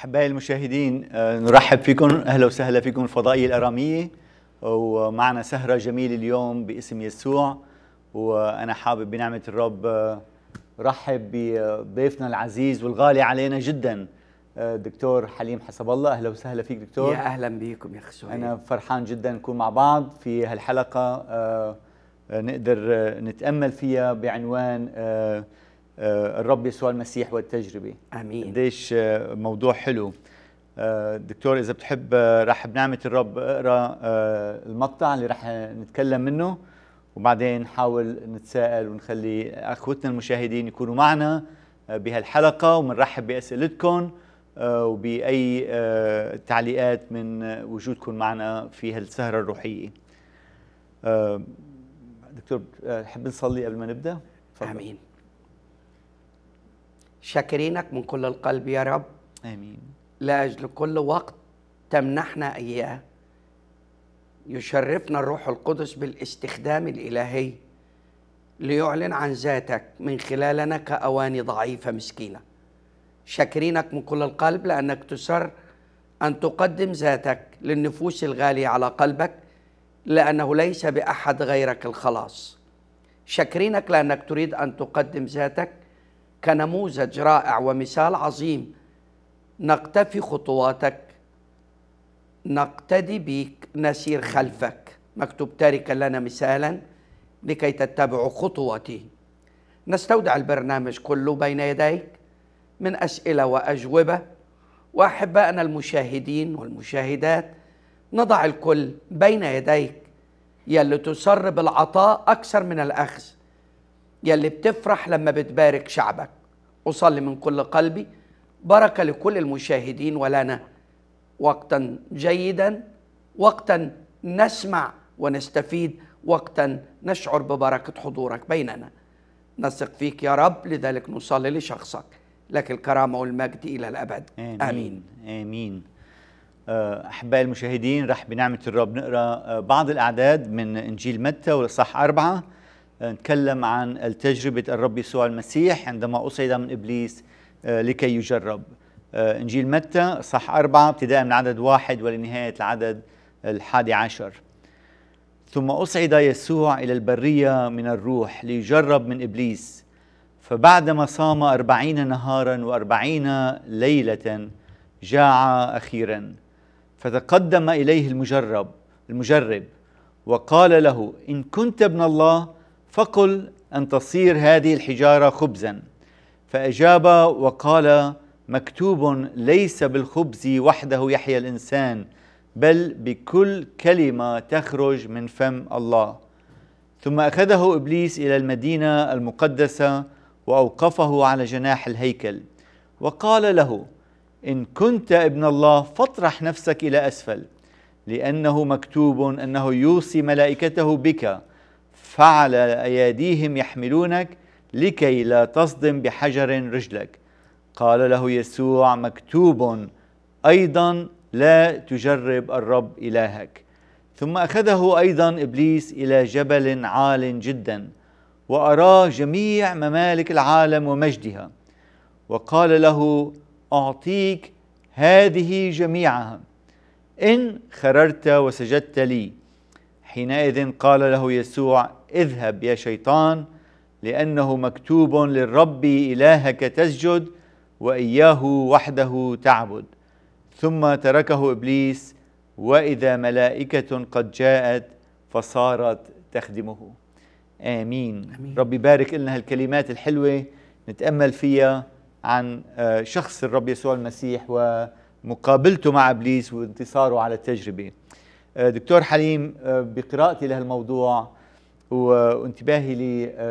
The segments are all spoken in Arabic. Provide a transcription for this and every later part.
أحبائي المشاهدين آه، نرحب فيكم أهلا وسهلا فيكم الفضائية الأرامية ومعنا سهرة جميلة اليوم باسم يسوع وأنا حابب بنعمة الرب آه، رحب بضيفنا العزيز والغالي علينا جدا آه، دكتور حليم حسب الله أهلا وسهلا فيك دكتور يا أهلا بيكم يا أخي أنا فرحان جدا نكون مع بعض في هالحلقة نقدر نتأمل فيها بعنوان آه، الرب يسوع المسيح والتجربه امين قديش آه، موضوع حلو آه، دكتور اذا بتحب راح بنعمه الرب اقرا المقطع اللي راح نتكلم منه وبعدين نحاول نتساءل ونخلي اخوتنا المشاهدين يكونوا معنا بهالحلقه وبنرحب باسئلتكم وباي تعليقات من وجودكم معنا في هالسهره الروحيه دكتور حب نصلي قبل ما نبدا امين شاكرينك من كل القلب يا رب امين لاجل كل وقت تمنحنا اياه يشرفنا الروح القدس بالاستخدام الالهي ليعلن عن ذاتك من خلالنا كاواني ضعيفه مسكينه شاكرينك من كل القلب لانك تسر ان تقدم ذاتك للنفوس الغاليه على قلبك لانه ليس باحد غيرك الخلاص شاكرينك لانك تريد ان تقدم ذاتك كنموذج رائع ومثال عظيم نقتفي خطواتك نقتدي بك نسير خلفك مكتوب تاركا لنا مثالا لكي تتبعوا خطواتي نستودع البرنامج كله بين يديك من أسئلة وأجوبة وأحبائنا المشاهدين والمشاهدات نضع الكل بين يديك يلي تسر بالعطاء أكثر من الأخذ يلي بتفرح لما بتبارك شعبك أصلي من كل قلبي بركة لكل المشاهدين ولنا وقتا جيدا وقتا نسمع ونستفيد وقتا نشعر ببركة حضورك بيننا نثق فيك يا رب لذلك نصلي لشخصك لك الكرامة والمجد إلى الأبد آمين آمين, آمين. آه، أحبائي المشاهدين رح بنعمة الرب نقرأ آه، بعض الأعداد من إنجيل متى والإصحاح أربعة نتكلم عن تجربة الرب يسوع المسيح عندما أصعد من إبليس آه، لكي يجرب آه، إنجيل متى صح أربعة ابتداء من عدد واحد ولنهاية العدد الحادي عشر ثم أصعد يسوع إلى البرية من الروح ليجرب من إبليس فبعدما صام أربعين نهارا وأربعين ليلة جاع أخيرا فتقدم إليه المجرب المجرب وقال له إن كنت ابن الله فقل أن تصير هذه الحجارة خبزا فأجاب وقال مكتوب ليس بالخبز وحده يحيا الإنسان بل بكل كلمة تخرج من فم الله ثم أخذه إبليس إلى المدينة المقدسة وأوقفه على جناح الهيكل وقال له إن كنت ابن الله فاطرح نفسك إلى أسفل لأنه مكتوب أنه يوصي ملائكته بك فعلى أيديهم يحملونك لكي لا تصدم بحجر رجلك قال له يسوع مكتوب أيضا لا تجرب الرب إلهك ثم أخذه أيضا إبليس إلى جبل عال جدا وأراه جميع ممالك العالم ومجدها وقال له أعطيك هذه جميعها إن خررت وسجدت لي حينئذ قال له يسوع اذهب يا شيطان لأنه مكتوب للرب إلهك تسجد وإياه وحده تعبد ثم تركه إبليس وإذا ملائكة قد جاءت فصارت تخدمه آمين, آمين. ربي يبارك لنا هالكلمات الحلوة نتأمل فيها عن آه، شخص الرب يسوع المسيح ومقابلته مع إبليس وانتصاره على التجربة آه، دكتور حليم آه، بقراءتي لهالموضوع وانتباهي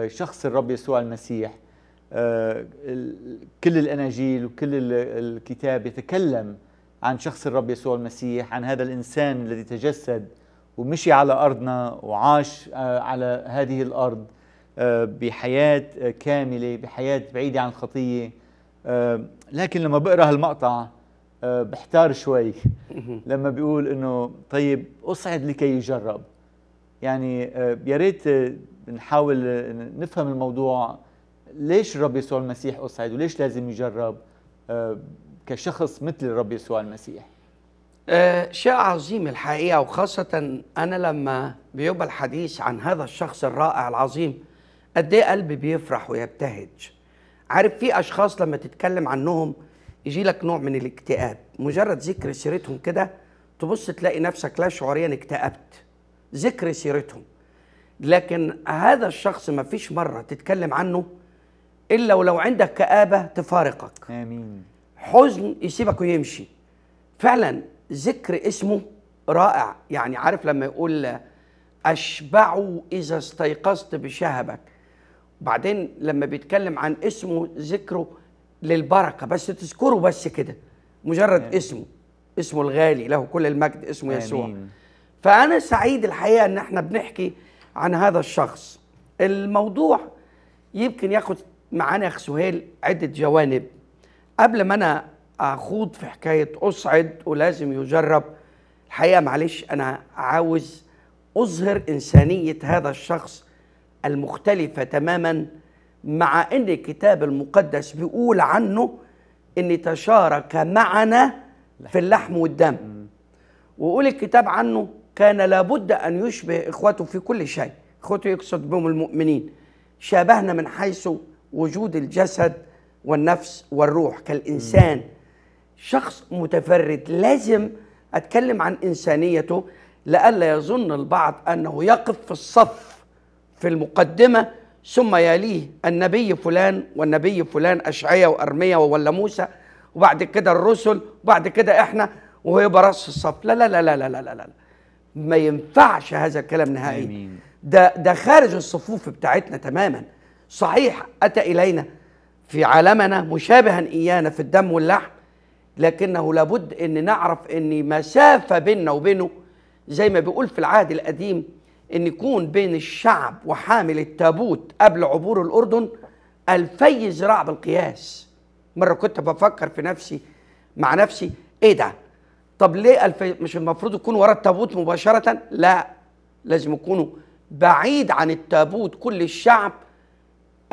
لشخص الرب يسوع المسيح آه، كل الأناجيل وكل الكتاب يتكلم عن شخص الرب يسوع المسيح عن هذا الإنسان الذي تجسد ومشي على أرضنا وعاش آه، على هذه الأرض آه، بحياة كاملة بحياة بعيدة عن الخطية لكن لما بقرأ هالمقطع بحتار شوي لما بيقول انه طيب اصعد لكي يجرب يعني آه، يا ريت آه، نحاول آه، نفهم الموضوع ليش الرب يسوع المسيح أصعد وليش لازم يجرب كشخص مثل الرب يسوع المسيح شيء عظيم الحقيقة وخاصة أنا لما بيبقى الحديث عن هذا الشخص الرائع العظيم قد إيه قلبي بيفرح ويبتهج عارف في أشخاص لما تتكلم عنهم يجي لك نوع من الاكتئاب مجرد ذكر سيرتهم كده تبص تلاقي نفسك لا شعوريا اكتئبت ذكر سيرتهم لكن هذا الشخص ما فيش مرة تتكلم عنه إلا ولو عندك كآبة تفارقك آمين حزن يسيبك ويمشي فعلا ذكر اسمه رائع يعني عارف لما يقول أشبعوا إذا استيقظت بشهبك بعدين لما بيتكلم عن اسمه ذكره للبركة بس تذكره بس كده مجرد آمين. اسمه اسمه الغالي له كل المجد اسمه آمين. يسوع فأنا سعيد الحقيقة إن إحنا بنحكي عن هذا الشخص الموضوع يمكن ياخد معانا يا سهيل عدة جوانب قبل ما أنا أخوض في حكاية أصعد ولازم يجرب الحقيقة معلش أنا عاوز أظهر إنسانية هذا الشخص المختلفة تماما مع أن الكتاب المقدس بيقول عنه أن تشارك معنا في اللحم والدم وقول الكتاب عنه كان لابد أن يشبه إخوته في كل شيء إخوته يقصد بهم المؤمنين شابهنا من حيث وجود الجسد والنفس والروح كالإنسان شخص متفرد لازم أتكلم عن إنسانيته لئلا يظن البعض أنه يقف في الصف في المقدمة ثم يليه النبي فلان والنبي فلان أشعية وأرمية ولا موسى وبعد كده الرسل وبعد كده إحنا وهو يبقى راس الصف لا لا لا لا لا لا, لا. ما ينفعش هذا الكلام نهائيا ده ده خارج الصفوف بتاعتنا تماما صحيح اتى الينا في عالمنا مشابها ايانا في الدم واللحم لكنه لابد ان نعرف ان مسافه بيننا وبينه زي ما بيقول في العهد القديم ان يكون بين الشعب وحامل التابوت قبل عبور الاردن الفي ذراع بالقياس مره كنت بفكر في نفسي مع نفسي ايه ده طب ليه الف... مش المفروض يكون ورا التابوت مباشره لا لازم يكونوا بعيد عن التابوت كل الشعب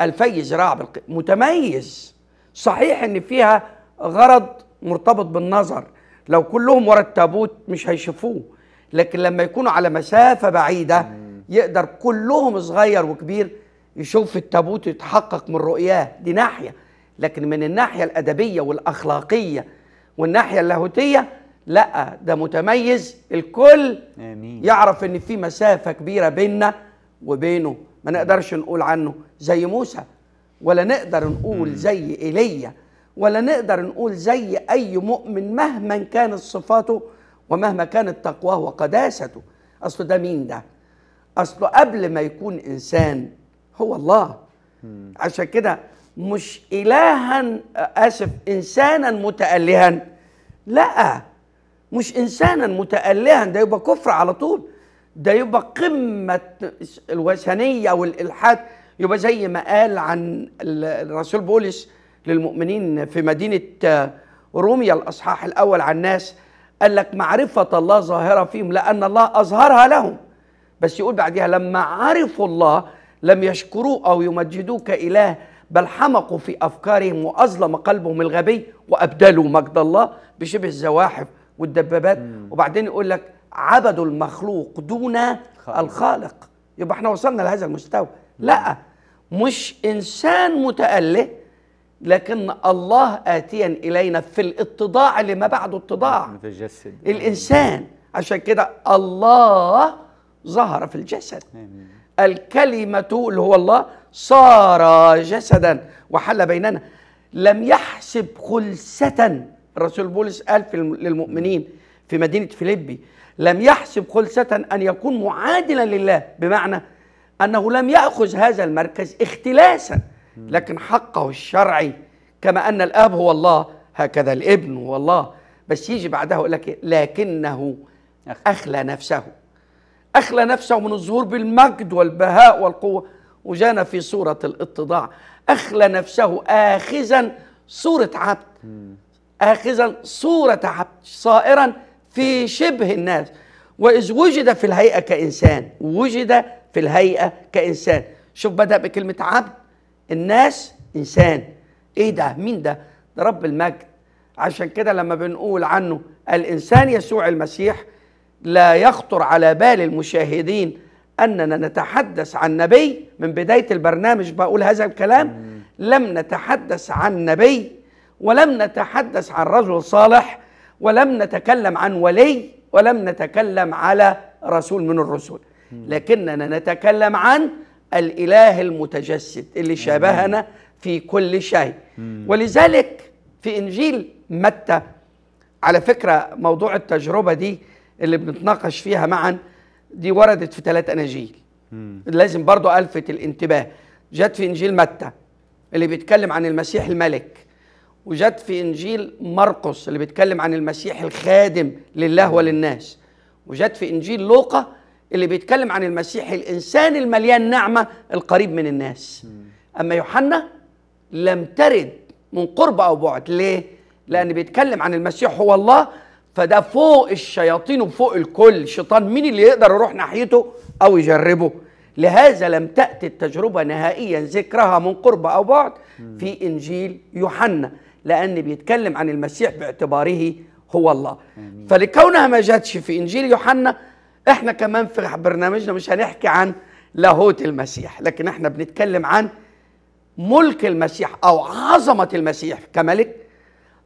الفي ذراع بالق... متميز صحيح ان فيها غرض مرتبط بالنظر لو كلهم ورا التابوت مش هيشوفوه لكن لما يكونوا على مسافه بعيده يقدر كلهم صغير وكبير يشوف التابوت يتحقق من رؤياه دي ناحيه لكن من الناحيه الادبيه والاخلاقيه والناحيه اللاهوتيه لا ده متميز الكل آمين. يعرف ان في مسافه كبيره بيننا وبينه ما نقدرش نقول عنه زي موسى ولا نقدر نقول زي ايليا ولا نقدر نقول زي اي مؤمن مهما كانت صفاته ومهما كانت تقواه وقداسته اصل ده مين ده اصله قبل ما يكون انسان هو الله عشان كده مش الها آه، اسف انسانا متالها لا مش انسانا متالها ده يبقى كفر على طول ده يبقى قمه الوثنيه والالحاد يبقى زي ما قال عن الرسول بولس للمؤمنين في مدينه آه، روميا الاصحاح الاول عن الناس قال لك معرفه الله ظاهره فيهم لان الله اظهرها لهم بس يقول بعدها لما عرفوا الله لم يشكروه او يمجدوه كاله بل حمقوا في افكارهم واظلم قلبهم الغبي وابدلوا مجد الله بشبه الزواحف والدبابات مم. وبعدين يقول لك عبدوا المخلوق دون خالق. الخالق يبقى احنا وصلنا لهذا المستوى مم. لا مش انسان متاله لكن الله اتيا الينا في الاتضاع اللي ما بعده اتضاع متجسد الانسان عشان كده الله ظهر في الجسد مم. الكلمه اللي هو الله صار جسدا وحل بيننا لم يحسب خلسه الرسول بولس قال في للمؤمنين في مدينة فيليبي لم يحسب خلسة أن يكون معادلا لله بمعنى أنه لم يأخذ هذا المركز اختلاسا لكن حقه الشرعي كما أن الآب هو الله هكذا الابن هو الله بس يجي بعدها يقول لك إيه؟ لكنه أخلى نفسه أخلى نفسه من الظهور بالمجد والبهاء والقوة وجانا في صورة الاتضاع أخلى نفسه آخذا صورة عبد آخذا صورة عبد صائرا في شبه الناس وإذ وجد في الهيئة كإنسان وجد في الهيئة كإنسان شوف بدأ بكلمة عبد الناس إنسان إيه ده مين ده ده رب المجد عشان كده لما بنقول عنه الإنسان يسوع المسيح لا يخطر على بال المشاهدين أننا نتحدث عن نبي من بداية البرنامج بقول هذا الكلام لم نتحدث عن نبي ولم نتحدث عن رجل صالح ولم نتكلم عن ولي ولم نتكلم على رسول من الرسل لكننا نتكلم عن الاله المتجسد اللي شابهنا في كل شيء ولذلك في انجيل متى على فكره موضوع التجربه دي اللي بنتناقش فيها معا دي وردت في ثلاث اناجيل لازم برضو الفت الانتباه جت في انجيل متى اللي بيتكلم عن المسيح الملك وجت في انجيل مرقس اللي بيتكلم عن المسيح الخادم لله وللناس وجت في انجيل لوقا اللي بيتكلم عن المسيح الانسان المليان نعمه القريب من الناس اما يوحنا لم ترد من قرب او بعد ليه لان بيتكلم عن المسيح هو الله فده فوق الشياطين وفوق الكل شيطان مين اللي يقدر يروح ناحيته او يجربه لهذا لم تأتي التجربة نهائيا ذكرها من قرب أو بعد في إنجيل يوحنا لأن بيتكلم عن المسيح باعتباره هو الله آمين. فلكونها ما جاتش في إنجيل يوحنا احنا كمان في برنامجنا مش هنحكي عن لاهوت المسيح لكن احنا بنتكلم عن ملك المسيح أو عظمة المسيح كملك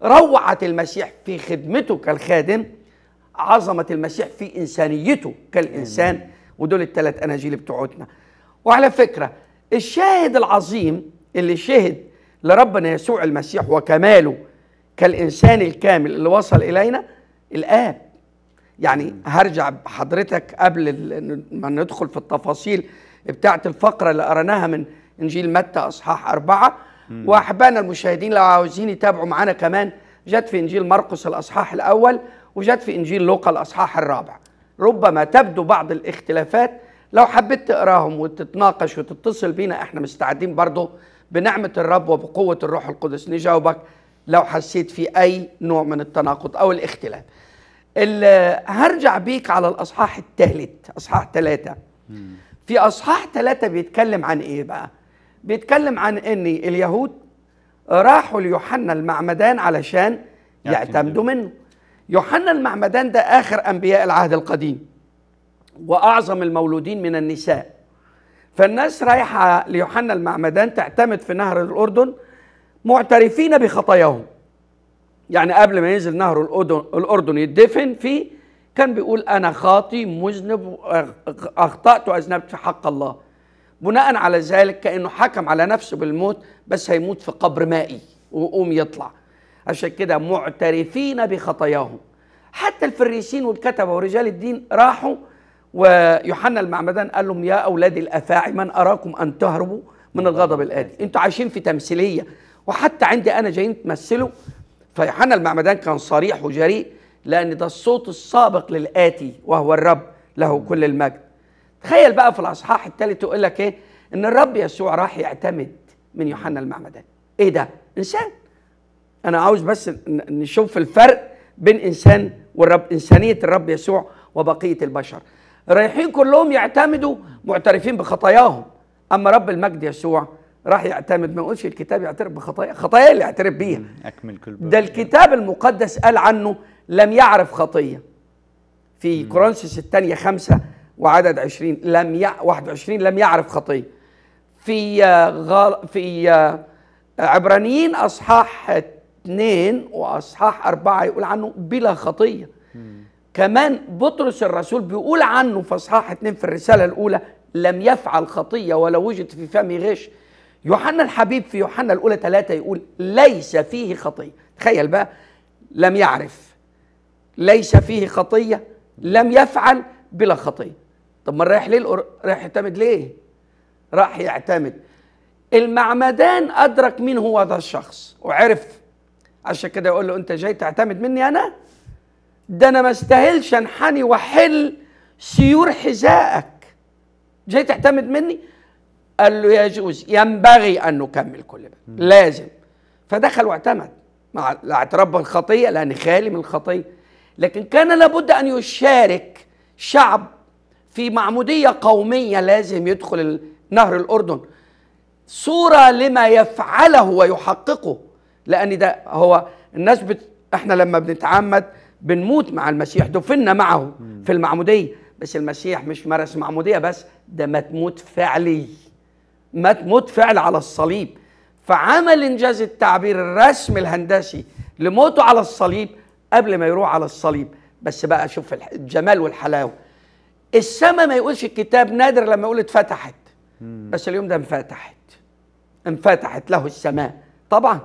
روعة المسيح في خدمته كالخادم عظمة المسيح في إنسانيته كالإنسان آمين. ودول الثلاث أناجيل بتوعتنا وعلى فكرة الشاهد العظيم اللي شهد لربنا يسوع المسيح وكماله كالإنسان الكامل اللي وصل إلينا الآب يعني هرجع حضرتك قبل ما ندخل في التفاصيل بتاعة الفقرة اللي قرناها من إنجيل متى أصحاح أربعة وأحبائنا المشاهدين لو عاوزين يتابعوا معانا كمان جت في إنجيل مرقس الأصحاح الأول وجت في إنجيل لوقا الأصحاح الرابع ربما تبدو بعض الاختلافات لو حبيت تقراهم وتتناقش وتتصل بينا احنا مستعدين برضه بنعمه الرب وبقوه الروح القدس نجاوبك لو حسيت في اي نوع من التناقض او الاختلاف هرجع بيك على الاصحاح الثالث اصحاح ثلاثة في اصحاح ثلاثة بيتكلم عن ايه بقى بيتكلم عن ان اليهود راحوا ليوحنا المعمدان علشان يعتمدوا منه يوحنا المعمدان ده اخر انبياء العهد القديم واعظم المولودين من النساء فالناس رايحه ليوحنا المعمدان تعتمد في نهر الاردن معترفين بخطاياهم يعني قبل ما ينزل نهر الاردن يدفن فيه كان بيقول انا خاطي مذنب اخطات واذنبت في حق الله بناء على ذلك كانه حكم على نفسه بالموت بس هيموت في قبر مائي ويقوم يطلع عشان كده معترفين بخطاياهم حتى الفريسين والكتبه ورجال الدين راحوا ويوحنا المعمدان قال لهم يا اولاد الافاعي من اراكم ان تهربوا من الغضب الآتي انتوا عايشين في تمثيليه وحتى عندي انا جايين تمثلوا فيوحنا المعمدان كان صريح وجريء لان ده الصوت السابق للآتي وهو الرب له كل المجد تخيل بقى في الاصحاح الثالث يقول لك ايه ان الرب يسوع راح يعتمد من يوحنا المعمدان ايه ده انسان انا عاوز بس نشوف الفرق بين انسان والرب انسانيه الرب يسوع وبقيه البشر رايحين كلهم يعتمدوا معترفين بخطاياهم اما رب المجد يسوع راح يعتمد ما يقولش الكتاب يعترف بخطايا خطايا اللي يعترف بيها اكمل كل ده الكتاب المقدس قال عنه لم يعرف خطيه في كورنثوس الثانيه خمسة وعدد 20 لم ي... 21 لم يعرف خطيه في آه، غال... في آه، عبرانيين اصحاح اثنين واصحاح أربعة يقول عنه بلا خطيه كمان بطرس الرسول بيقول عنه في اصحاح 2 في الرساله الاولى لم يفعل خطيه ولا وجد في فمه غش يوحنا الحبيب في يوحنا الاولى ثلاثة يقول ليس فيه خطيه تخيل بقى لم يعرف ليس فيه خطيه لم يفعل بلا خطيه طب ما رايح ليه رايح يعتمد ليه راح يعتمد المعمدان ادرك مين هو ذا الشخص وعرف عشان كده يقول له انت جاي تعتمد مني انا ده انا ما استاهلش انحني واحل سيور حذائك جاي تعتمد مني قال له يجوز ينبغي ان نكمل كل ده لازم فدخل واعتمد مع الاعتراف بالخطيه لان خالي من الخطيه لكن كان لابد ان يشارك شعب في معموديه قوميه لازم يدخل نهر الاردن صوره لما يفعله ويحققه لان ده هو الناس بت... احنا لما بنتعمد بنموت مع المسيح دفنا معه في المعموديه بس المسيح مش مارس معموديه بس ده تموت فعلي تموت فعل على الصليب فعمل انجاز التعبير الرسم الهندسي لموته على الصليب قبل ما يروح على الصليب بس بقى شوف الجمال والحلاوه السماء ما يقولش الكتاب نادر لما يقول اتفتحت بس اليوم ده انفتحت انفتحت له السماء طبعا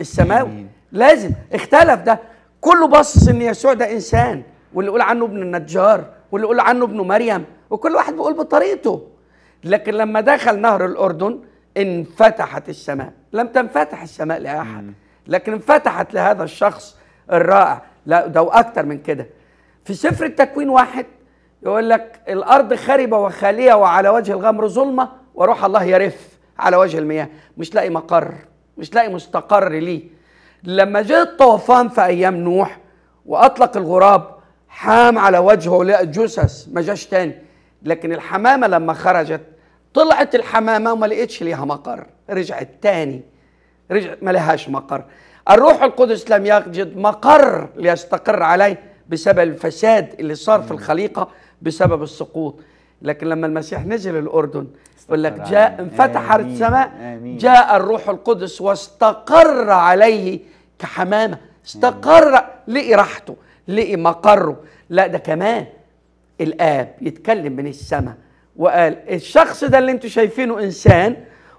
السماوي لازم اختلف ده كله باصص ان يسوع ده انسان واللي يقول عنه ابن النجار واللي يقول عنه ابن مريم وكل واحد بيقول بطريقته لكن لما دخل نهر الاردن انفتحت السماء لم تنفتح السماء لاحد لكن انفتحت لهذا الشخص الرائع لا ده واكتر من كده في سفر التكوين واحد يقول لك الارض خربه وخاليه وعلى وجه الغمر ظلمه وروح الله يرف على وجه المياه مش لاقي مقر مش لاقي مستقر ليه لما جاء الطوفان في ايام نوح واطلق الغراب حام على وجهه لقى جثث ما جاش تاني لكن الحمامه لما خرجت طلعت الحمامه وما لقيتش ليها مقر رجعت تاني رجعت ما لهاش مقر الروح القدس لم يجد مقر ليستقر عليه بسبب الفساد اللي صار في الخليقه بسبب السقوط لكن لما المسيح نزل الاردن يقول لك جاء انفتحت السماء جاء الروح القدس واستقر عليه كحمامه استقر لقي راحته لقي مقره لا ده كمان الاب يتكلم من السماء وقال الشخص ده اللي انتوا شايفينه انسان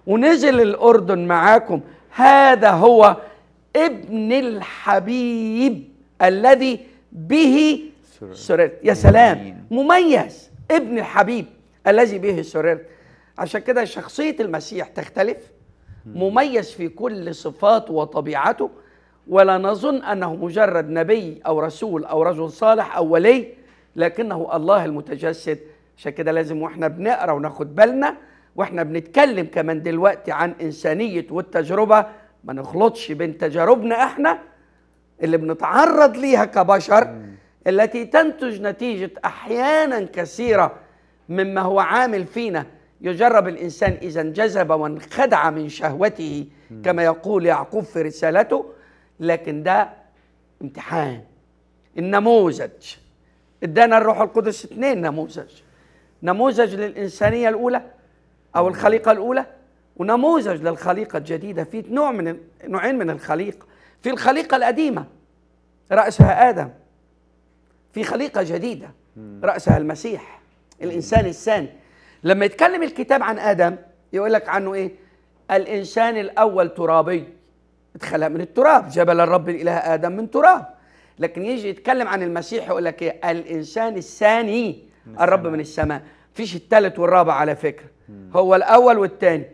ونزل الاردن معاكم هذا هو ابن الحبيب الذي به سررت يا سلام مميز ابن الحبيب الذي به سررت عشان كده شخصيه المسيح تختلف مميز في كل صفاته وطبيعته ولا نظن أنه مجرد نبي أو رسول أو رجل صالح أو ولي لكنه الله المتجسد عشان كده لازم واحنا بنقرا وناخد بالنا واحنا بنتكلم كمان دلوقتي عن انسانيه والتجربه ما نخلطش بين تجاربنا احنا اللي بنتعرض ليها كبشر التي تنتج نتيجه احيانا كثيره مما هو عامل فينا يجرب الانسان اذا انجذب وانخدع من شهوته كما يقول يعقوب في رسالته لكن ده امتحان النموذج ادانا الروح القدس اثنين نموذج نموذج للانسانيه الاولى او الخليقه الاولى ونموذج للخليقه الجديده في نوع من نوعين من الخليقه في الخليقه القديمه راسها ادم في خليقه جديده راسها المسيح الانسان الثاني لما يتكلم الكتاب عن ادم يقول لك عنه ايه الانسان الاول ترابي اتخلق من التراب جبل الرب الاله ادم من تراب لكن يجي يتكلم عن المسيح يقول لك ايه الانسان الثاني الرب من السماء فيش الثالث والرابع على فكره هو الاول والثاني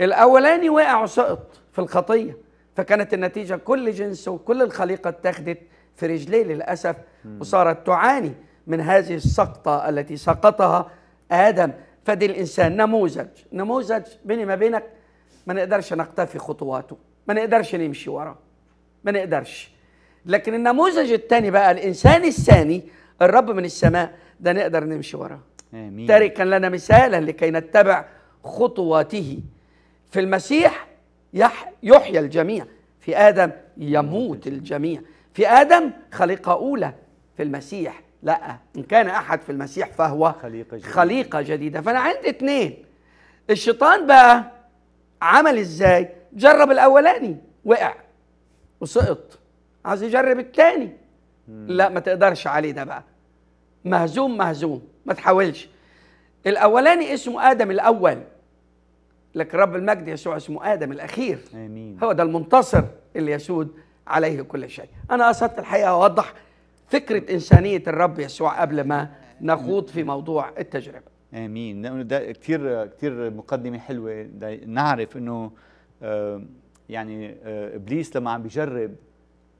الاولاني وقع وسقط في الخطيه فكانت النتيجه كل جنس وكل الخليقه اتخذت في رجليه للاسف وصارت تعاني من هذه السقطه التي سقطها ادم فدي الانسان نموذج نموذج بيني ما بينك ما نقدرش نقتفي خطواته ما نقدرش نمشي وراه ما نقدرش لكن النموذج الثاني بقى الانسان الثاني الرب من السماء ده نقدر نمشي وراه امين تاركا لنا مثالا لكي نتبع خطواته في المسيح يح يحيى الجميع في ادم يموت الجميع في ادم خليقه اولى في المسيح لا ان كان احد في المسيح فهو خليقه جديده, خليقة جديدة. فانا عندي اثنين الشيطان بقى عمل ازاي جرب الاولاني وقع وسقط عايز يجرب الثاني لا ما تقدرش عليه ده بقى مهزوم مهزوم ما تحاولش الاولاني اسمه ادم الاول لك رب المجد يسوع اسمه ادم الاخير امين هو ده المنتصر اللي يسود عليه كل شيء انا قصدت الحقيقه اوضح فكره انسانيه الرب يسوع قبل ما نخوض في موضوع التجربه امين ده كتير كتير مقدمه حلوه نعرف انه آه، يعني آه، ابليس لما عم بيجرب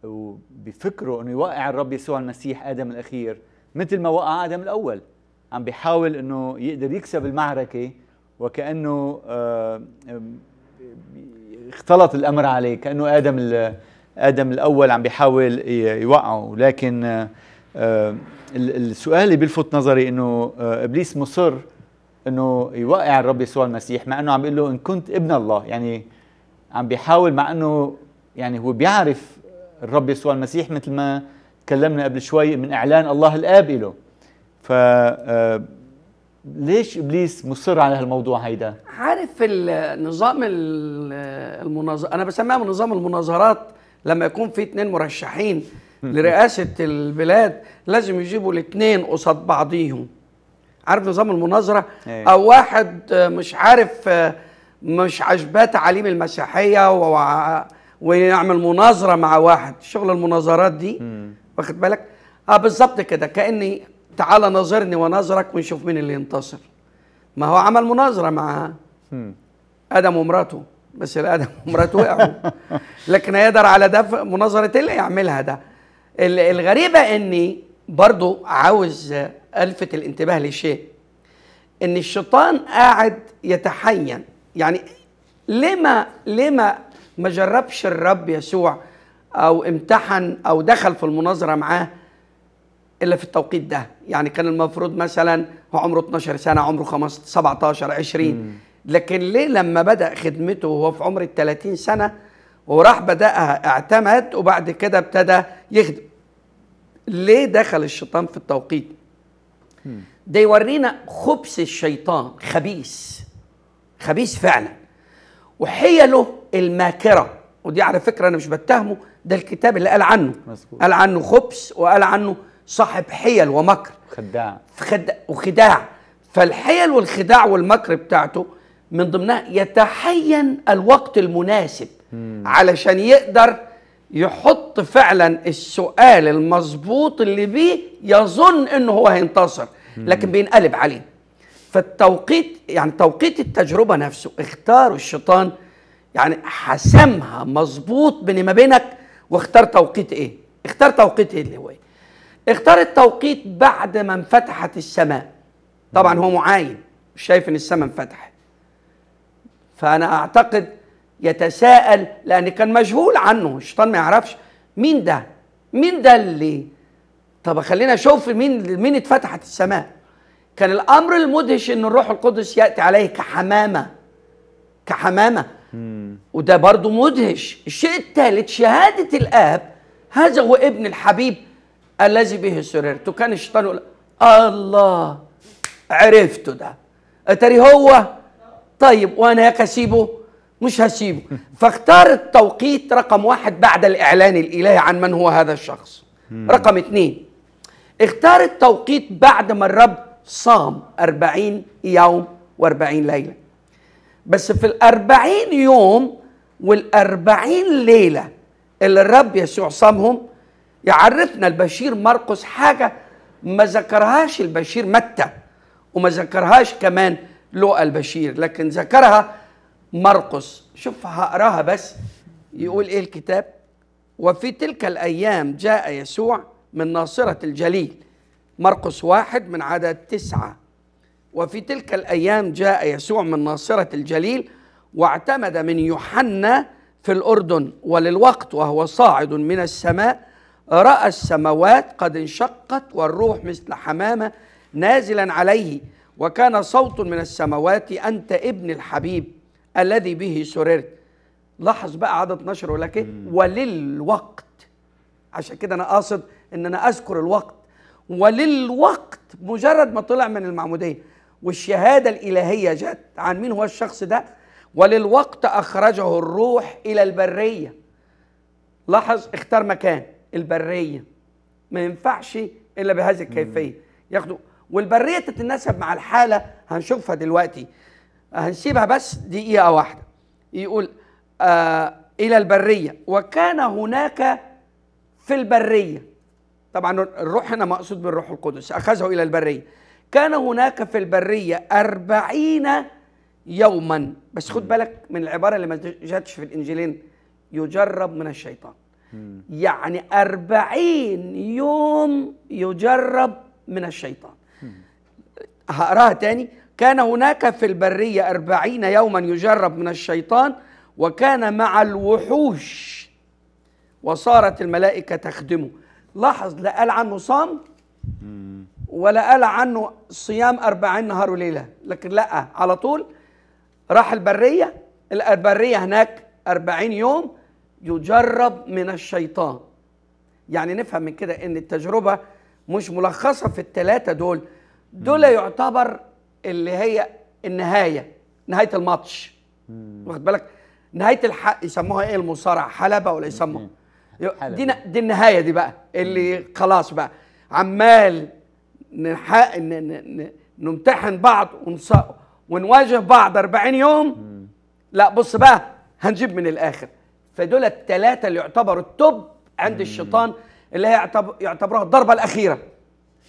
وبفكره انه يوقع الرب يسوع المسيح ادم الاخير مثل ما وقع ادم الاول عم بيحاول انه يقدر يكسب المعركه وكانه آه، اختلط الامر عليه كانه ادم ادم الاول عم بيحاول يوقعه لكن السؤال اللي بيلفت نظري انه ابليس مصر انه يوقع الرب يسوع المسيح مع انه عم بيقول له ان كنت ابن الله يعني عم بيحاول مع انه يعني هو بيعرف الرب يسوع المسيح مثل ما تكلمنا قبل شوي من اعلان الله الاب له ف آه، ليش ابليس مصر على هالموضوع هيدا عارف النظام المناظر انا بسميها من نظام المناظرات لما يكون في اثنين مرشحين لرئاسه البلاد لازم يجيبوا الاثنين قصاد بعضيهم عارف نظام المناظره إيه. او واحد آه، مش عارف آه، مش عاجباه تعاليم المسيحيه و... ويعمل مناظره مع واحد شغل المناظرات دي واخد بالك اه بالظبط كده كاني تعال ناظرني وناظرك ونشوف مين اللي ينتصر ما هو عمل مناظره مع ادم ومراته بس ادم ومراته وقعوا لكن يقدر على ده مناظره إيه اللي يعملها ده الغريبه اني برضو عاوز الفت الانتباه لشيء ان الشيطان قاعد يتحين يعني ليه ما ليه ما ما جربش الرب يسوع او امتحن او دخل في المناظره معاه الا في التوقيت ده يعني كان المفروض مثلا هو عمره 12 سنه عمره 15 17 20 لكن ليه لما بدا خدمته وهو في عمر ال 30 سنه وراح بداها اعتمد وبعد كده ابتدى يخدم ليه دخل الشيطان في التوقيت ده يورينا خبث الشيطان خبيث خبيث فعلا وحيله الماكره ودي على فكره انا مش بتهمه ده الكتاب اللي قال عنه مزبوط. قال عنه خبث وقال عنه صاحب حيل ومكر خداع خد... وخداع فالحيل والخداع والمكر بتاعته من ضمنها يتحين الوقت المناسب مم. علشان يقدر يحط فعلا السؤال المظبوط اللي بيه يظن انه هو هينتصر مم. لكن بينقلب عليه فالتوقيت يعني توقيت التجربه نفسه اختار الشيطان يعني حسمها مظبوط بين ما بينك واختار توقيت ايه اختار توقيت ايه اللي هو ايه اختار التوقيت بعد ما انفتحت السماء طبعا هو معاين مش شايف ان السماء انفتحت فانا اعتقد يتساءل لان كان مجهول عنه الشيطان ما يعرفش مين ده مين ده اللي طب خلينا اشوف مين مين اتفتحت السماء كان الامر المدهش ان الروح القدس ياتي عليه كحمامه كحمامه وده برضو مدهش الشيء الثالث شهاده الاب هذا هو ابن الحبيب الذي به سررت كان الشيطان يقول الله عرفته ده اتري هو طيب وانا هيك اسيبه مش هسيبه فاختار التوقيت رقم واحد بعد الاعلان الالهي عن من هو هذا الشخص رقم اثنين اختار التوقيت بعد ما الرب صام أربعين يوم وأربعين ليلة بس في الأربعين يوم والأربعين ليلة اللي الرب يسوع صامهم يعرفنا البشير مرقس حاجة ما ذكرهاش البشير متى وما ذكرهاش كمان لوقا البشير لكن ذكرها مرقس شوف هقراها بس يقول ايه الكتاب وفي تلك الايام جاء يسوع من ناصره الجليل مرقس واحد من عدد تسعة وفي تلك الأيام جاء يسوع من ناصرة الجليل واعتمد من يوحنا في الأردن وللوقت وهو صاعد من السماء رأى السماوات قد انشقت والروح مثل حمامة نازلا عليه وكان صوت من السماوات أنت ابن الحبيب الذي به سررت لاحظ بقى عدد 12 يقول لك وللوقت عشان كده انا قاصد ان انا اذكر الوقت وللوقت مجرد ما طلع من المعمودية والشهادة الإلهية جت عن مين هو الشخص ده وللوقت أخرجه الروح إلى البرية لاحظ اختار مكان البرية ما ينفعش إلا بهذه الكيفية ياخدوا والبرية تتناسب مع الحالة هنشوفها دلوقتي هنسيبها بس دقيقة واحدة يقول آه إلى البرية وكان هناك في البرية طبعا الروح هنا مقصود بالروح القدس أخذه إلى البرية كان هناك في البرية أربعين يوما بس خد بالك من العبارة اللي ما جاتش في الإنجيلين يجرب من الشيطان يعني أربعين يوم يجرب من الشيطان هقراها تاني كان هناك في البرية أربعين يوما يجرب من الشيطان وكان مع الوحوش وصارت الملائكة تخدمه لاحظ لا قال عنه صام ولا قال عنه صيام أربعين نهار وليلة لكن لا على طول راح البرية البرية هناك أربعين يوم يجرب من الشيطان يعني نفهم من كده ان التجربة مش ملخصة في التلاتة دول دول يعتبر اللي هي النهاية نهاية الماتش واخد بالك نهاية الحق يسموها ايه المصارعة حلبة ولا يسموها دي, دي النهايه دي بقى اللي خلاص بقى عمال نحق نمتحن بعض ونواجه بعض 40 يوم لا بص بقى هنجيب من الاخر فدول الثلاثه اللي يعتبروا التوب عند الشيطان اللي هي يعتبروها الضربه الاخيره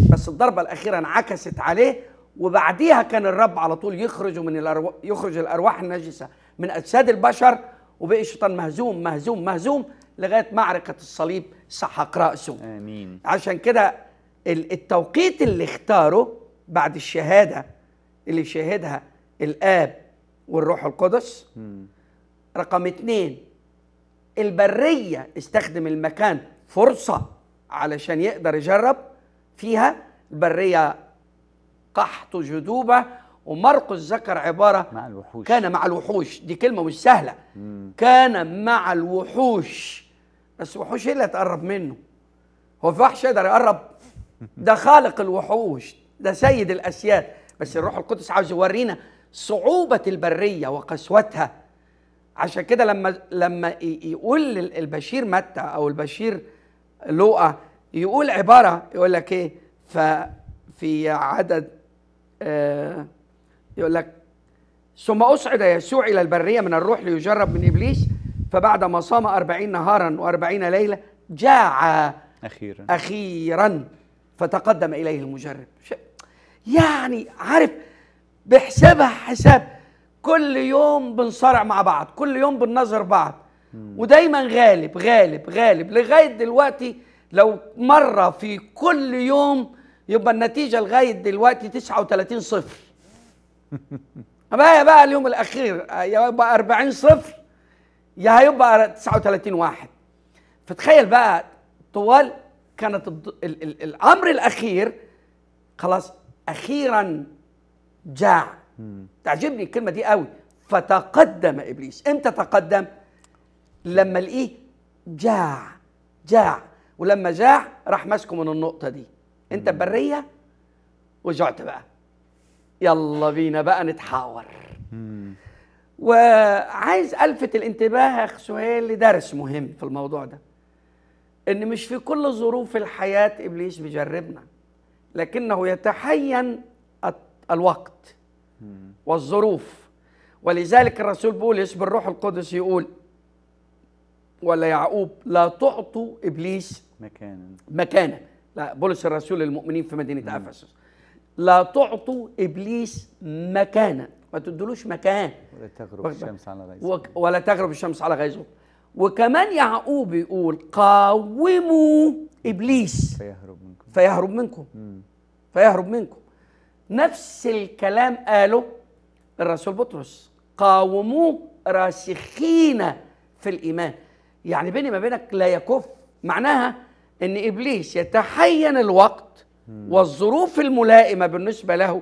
بس الضربه الاخيره انعكست عليه وبعديها كان الرب على طول يخرج من الارواح يخرج الارواح النجسه من اجساد البشر وبقي الشيطان مهزوم مهزوم مهزوم لغايه معركه الصليب سحق راسه امين عشان كده التوقيت اللي اختاره بعد الشهاده اللي شهدها الاب والروح القدس مم. رقم اثنين البريه استخدم المكان فرصه علشان يقدر يجرب فيها البريه قحط جذوبه ومرقس ذكر عبارة مع الوحوش كان مع الوحوش دي كلمة مش سهلة مم. كان مع الوحوش بس وحوش ايه اللي هتقرب منه هو في وحش يقدر يقرب ده خالق الوحوش ده سيد الاسياد بس الروح القدس عاوز يورينا صعوبه البريه وقسوتها عشان كده لما لما يقول البشير متى او البشير لوقا يقول عباره يقول لك ايه ففي عدد آه يقول لك ثم اصعد يسوع الى البريه من الروح ليجرب من ابليس فبعد ما صام أربعين نهارا وأربعين ليلة جاع أخيرا أخيرا فتقدم إليه المجرب يعني عارف بحسابها حساب كل يوم بنصارع مع بعض كل يوم بننظر بعض ودايما غالب غالب غالب لغاية دلوقتي لو مرة في كل يوم يبقى النتيجة لغاية دلوقتي 39 صفر بقى بقى اليوم الأخير يبقى 40 صفر يا هيبقى 39 واحد فتخيل بقى طوال كانت ال ال الامر الاخير خلاص اخيرا جاع تعجبني الكلمه دي قوي فتقدم ابليس امتى تقدم لما لقيه جاع جاع ولما جاع راح ماسكه من النقطه دي انت بريه وجعت بقى يلا بينا بقى نتحاور وعايز الفت الانتباه يا اخ سهيل لدرس مهم في الموضوع ده ان مش في كل ظروف الحياه ابليس بيجربنا لكنه يتحين الوقت والظروف ولذلك الرسول بولس بالروح القدس يقول ولا يعقوب لا تعطوا ابليس مكانا مكانا لا بولس الرسول للمؤمنين في مدينه افسس لا تعطوا ابليس مكانا ما تدلوش مكان ولا تغرب الشمس على غيظه ولا تغرب الشمس على غيظه وكمان يعقوب بيقول قاوموا ابليس فيهرب منكم فيهرب منكم مم. فيهرب منكم نفس الكلام قاله الرسول بطرس قاوموه راسخين في الايمان يعني بيني ما بينك لا يكف معناها ان ابليس يتحين الوقت والظروف الملائمه بالنسبه له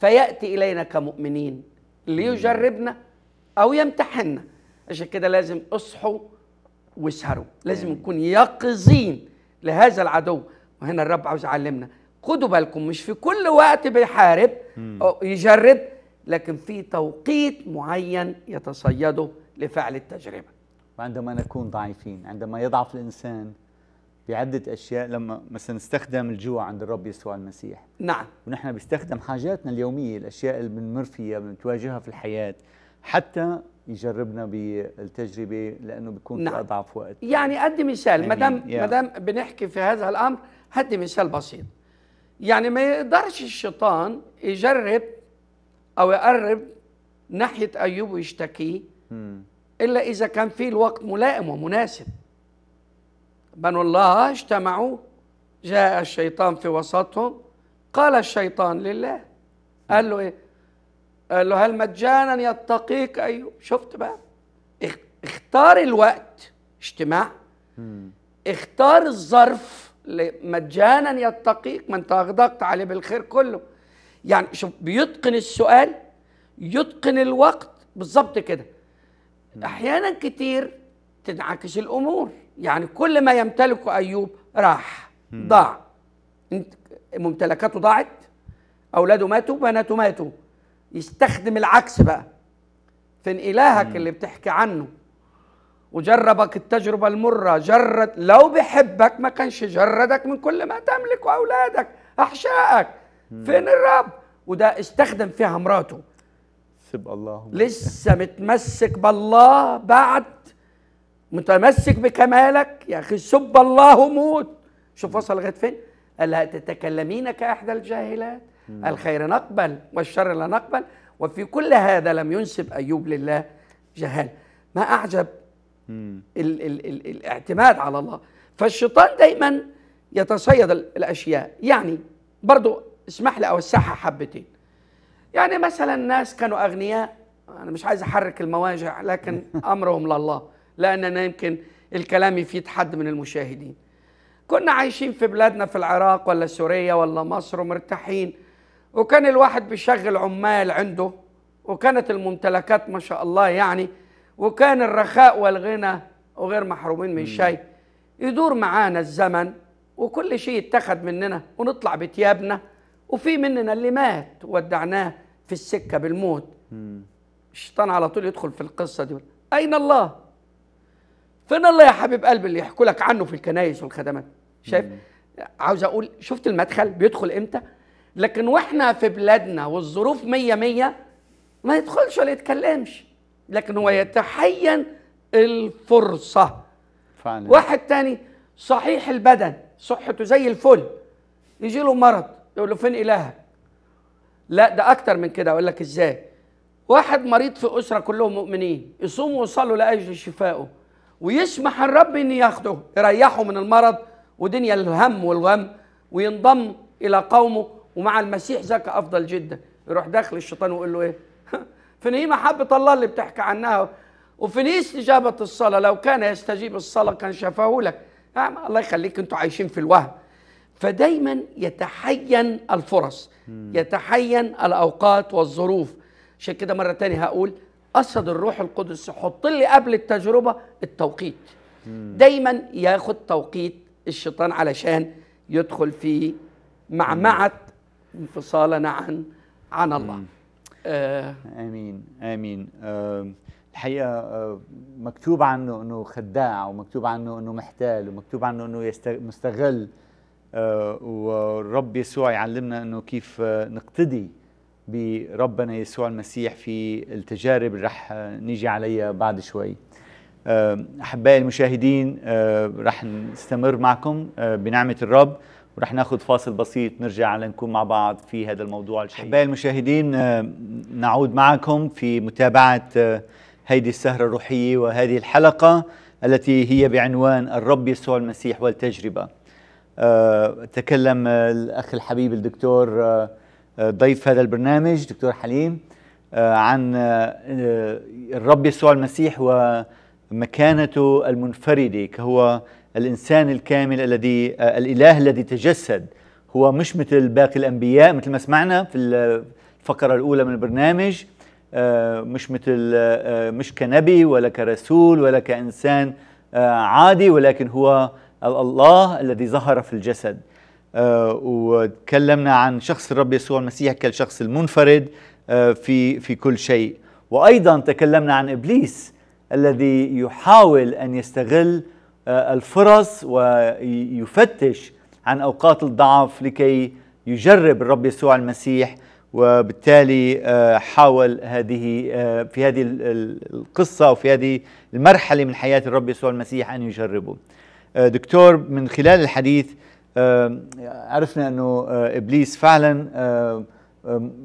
فياتي الينا كمؤمنين ليجربنا او يمتحننا عشان كده لازم اصحوا واسهروا لازم نكون يقظين لهذا العدو وهنا الرب عاوز يعلمنا خدوا بالكم مش في كل وقت بيحارب أو يجرب لكن في توقيت معين يتصيده لفعل التجربه وعندما نكون ضعيفين عندما يضعف الانسان بعدة أشياء لما مثلا استخدم الجوع عند الرب يسوع المسيح نعم ونحن بيستخدم حاجاتنا اليومية الأشياء اللي بنمر فيها بنتواجهها في الحياة حتى يجربنا بالتجربة لأنه بيكون نعم. في أضعف وقت يعني أدي مثال يعني ما دام ما دام بنحكي في هذا الأمر هدي مثال بسيط يعني ما يقدرش الشيطان يجرب أو يقرب ناحية أيوب ويشتكيه إلا إذا كان في الوقت ملائم ومناسب بنو الله اجتمعوا جاء الشيطان في وسطهم قال الشيطان لله قال له ايه قال له هل مجانا يتقيك ايوب شفت بقى اختار الوقت اجتماع اختار الظرف مجانا يتقيك ما انت اغدقت عليه بالخير كله يعني شوف بيتقن السؤال يتقن الوقت بالظبط كده احيانا كتير تنعكس الامور يعني كل ما يمتلكه أيوب راح ضاع ممتلكاته ضاعت أولاده ماتوا بناته ماتوا يستخدم العكس بقى فين إلهك اللي بتحكي عنه وجربك التجربة المرة جرد لو بحبك ما كانش جردك من كل ما تملك اولادك أحشائك فين الرب وده استخدم فيها مراته سب الله لسه متمسك بالله بعد متمسك بكمالك يا اخي سب الله موت شوف وصل لغايه فين قال لها تتكلمين كاحدى الجاهلات الخير نقبل والشر لا نقبل وفي كل هذا لم ينسب ايوب لله جهال ما اعجب ال ال ال الاعتماد على الله فالشيطان دايما يتصيد الاشياء يعني برضو اسمح لي اوسعها حبتين يعني مثلا الناس كانوا اغنياء انا مش عايز احرك المواجع لكن امرهم لله لأننا يمكن الكلام يفيد حد من المشاهدين كنا عايشين في بلادنا في العراق ولا سوريا ولا مصر ومرتاحين وكان الواحد بيشغل عمال عنده وكانت الممتلكات ما شاء الله يعني وكان الرخاء والغنى وغير محرومين من شيء يدور معانا الزمن وكل شيء اتخذ مننا ونطلع بتيابنا وفي مننا اللي مات ودعناه في السكة بالموت الشيطان على طول يدخل في القصة دي أين الله فين الله يا حبيب قلبي اللي يحكوا لك عنه في الكنايس والخدمات شايف عاوز اقول شفت المدخل بيدخل امتى لكن واحنا في بلادنا والظروف مية مية ما يدخلش ولا يتكلمش لكن هو يتحين الفرصة فعلا. واحد تاني صحيح البدن صحته زي الفل يجي له مرض يقول له فين إلهك لا ده أكتر من كده أقول لك إزاي واحد مريض في أسرة كلهم مؤمنين يصوموا ويصلوا لأجل شفائه ويسمح الرب ان ياخده يريحه من المرض ودنيا الهم والغم وينضم الى قومه ومع المسيح ذاك افضل جدا يروح داخل الشيطان ويقول له ايه فين هي محبه الله اللي بتحكي عنها وفين هي استجابه الصلاه لو كان يستجيب الصلاه كان شفاه لك نعم، الله يخليك انتوا عايشين في الوهم فدايما يتحين الفرص يتحين الاوقات والظروف عشان كده مره تانية هقول قصد الروح القدس حط لي قبل التجربه التوقيت دايما ياخد توقيت الشيطان علشان يدخل في معمعه انفصالنا عن عن الله آه امين امين آه الحقيقه آه مكتوب عنه انه خداع ومكتوب عنه انه محتال ومكتوب عنه انه مستغل آه والرب يسوع يعلمنا انه كيف آه نقتدي بربنا يسوع المسيح في التجارب اللي رح نيجي عليها بعد شوي آه، أحبائي المشاهدين آه، رح نستمر معكم آه، بنعمة الرب ورح ناخذ فاصل بسيط نرجع لنكون مع بعض في هذا الموضوع الشيء أحبائي المشاهدين نعود معكم في متابعة هذه السهرة الروحية وهذه الحلقة التي هي بعنوان الرب يسوع المسيح والتجربة تكلم الأخ الحبيب الدكتور ضيف هذا البرنامج دكتور حليم آه، عن آه، آه، الرب يسوع المسيح ومكانته المنفردة كهو الإنسان الكامل الذي الإله الذي تجسد هو مش مثل باقي الأنبياء مثل ما سمعنا في الفقرة الأولى من البرنامج مش مثل مش كنبي ولا كرسول ولا كإنسان عادي ولكن هو الله الذي ظهر في الجسد آه، وتكلمنا عن شخص الرب يسوع المسيح كالشخص المنفرد آه، في في كل شيء وايضا تكلمنا عن ابليس الذي يحاول ان يستغل آه، الفرص ويفتش عن اوقات الضعف لكي يجرب الرب يسوع المسيح وبالتالي حاول هذه في هذه القصة وفي هذه المرحلة من حياة الرب يسوع المسيح أن يجربه دكتور من خلال الحديث عرفنا انه آه، ابليس فعلا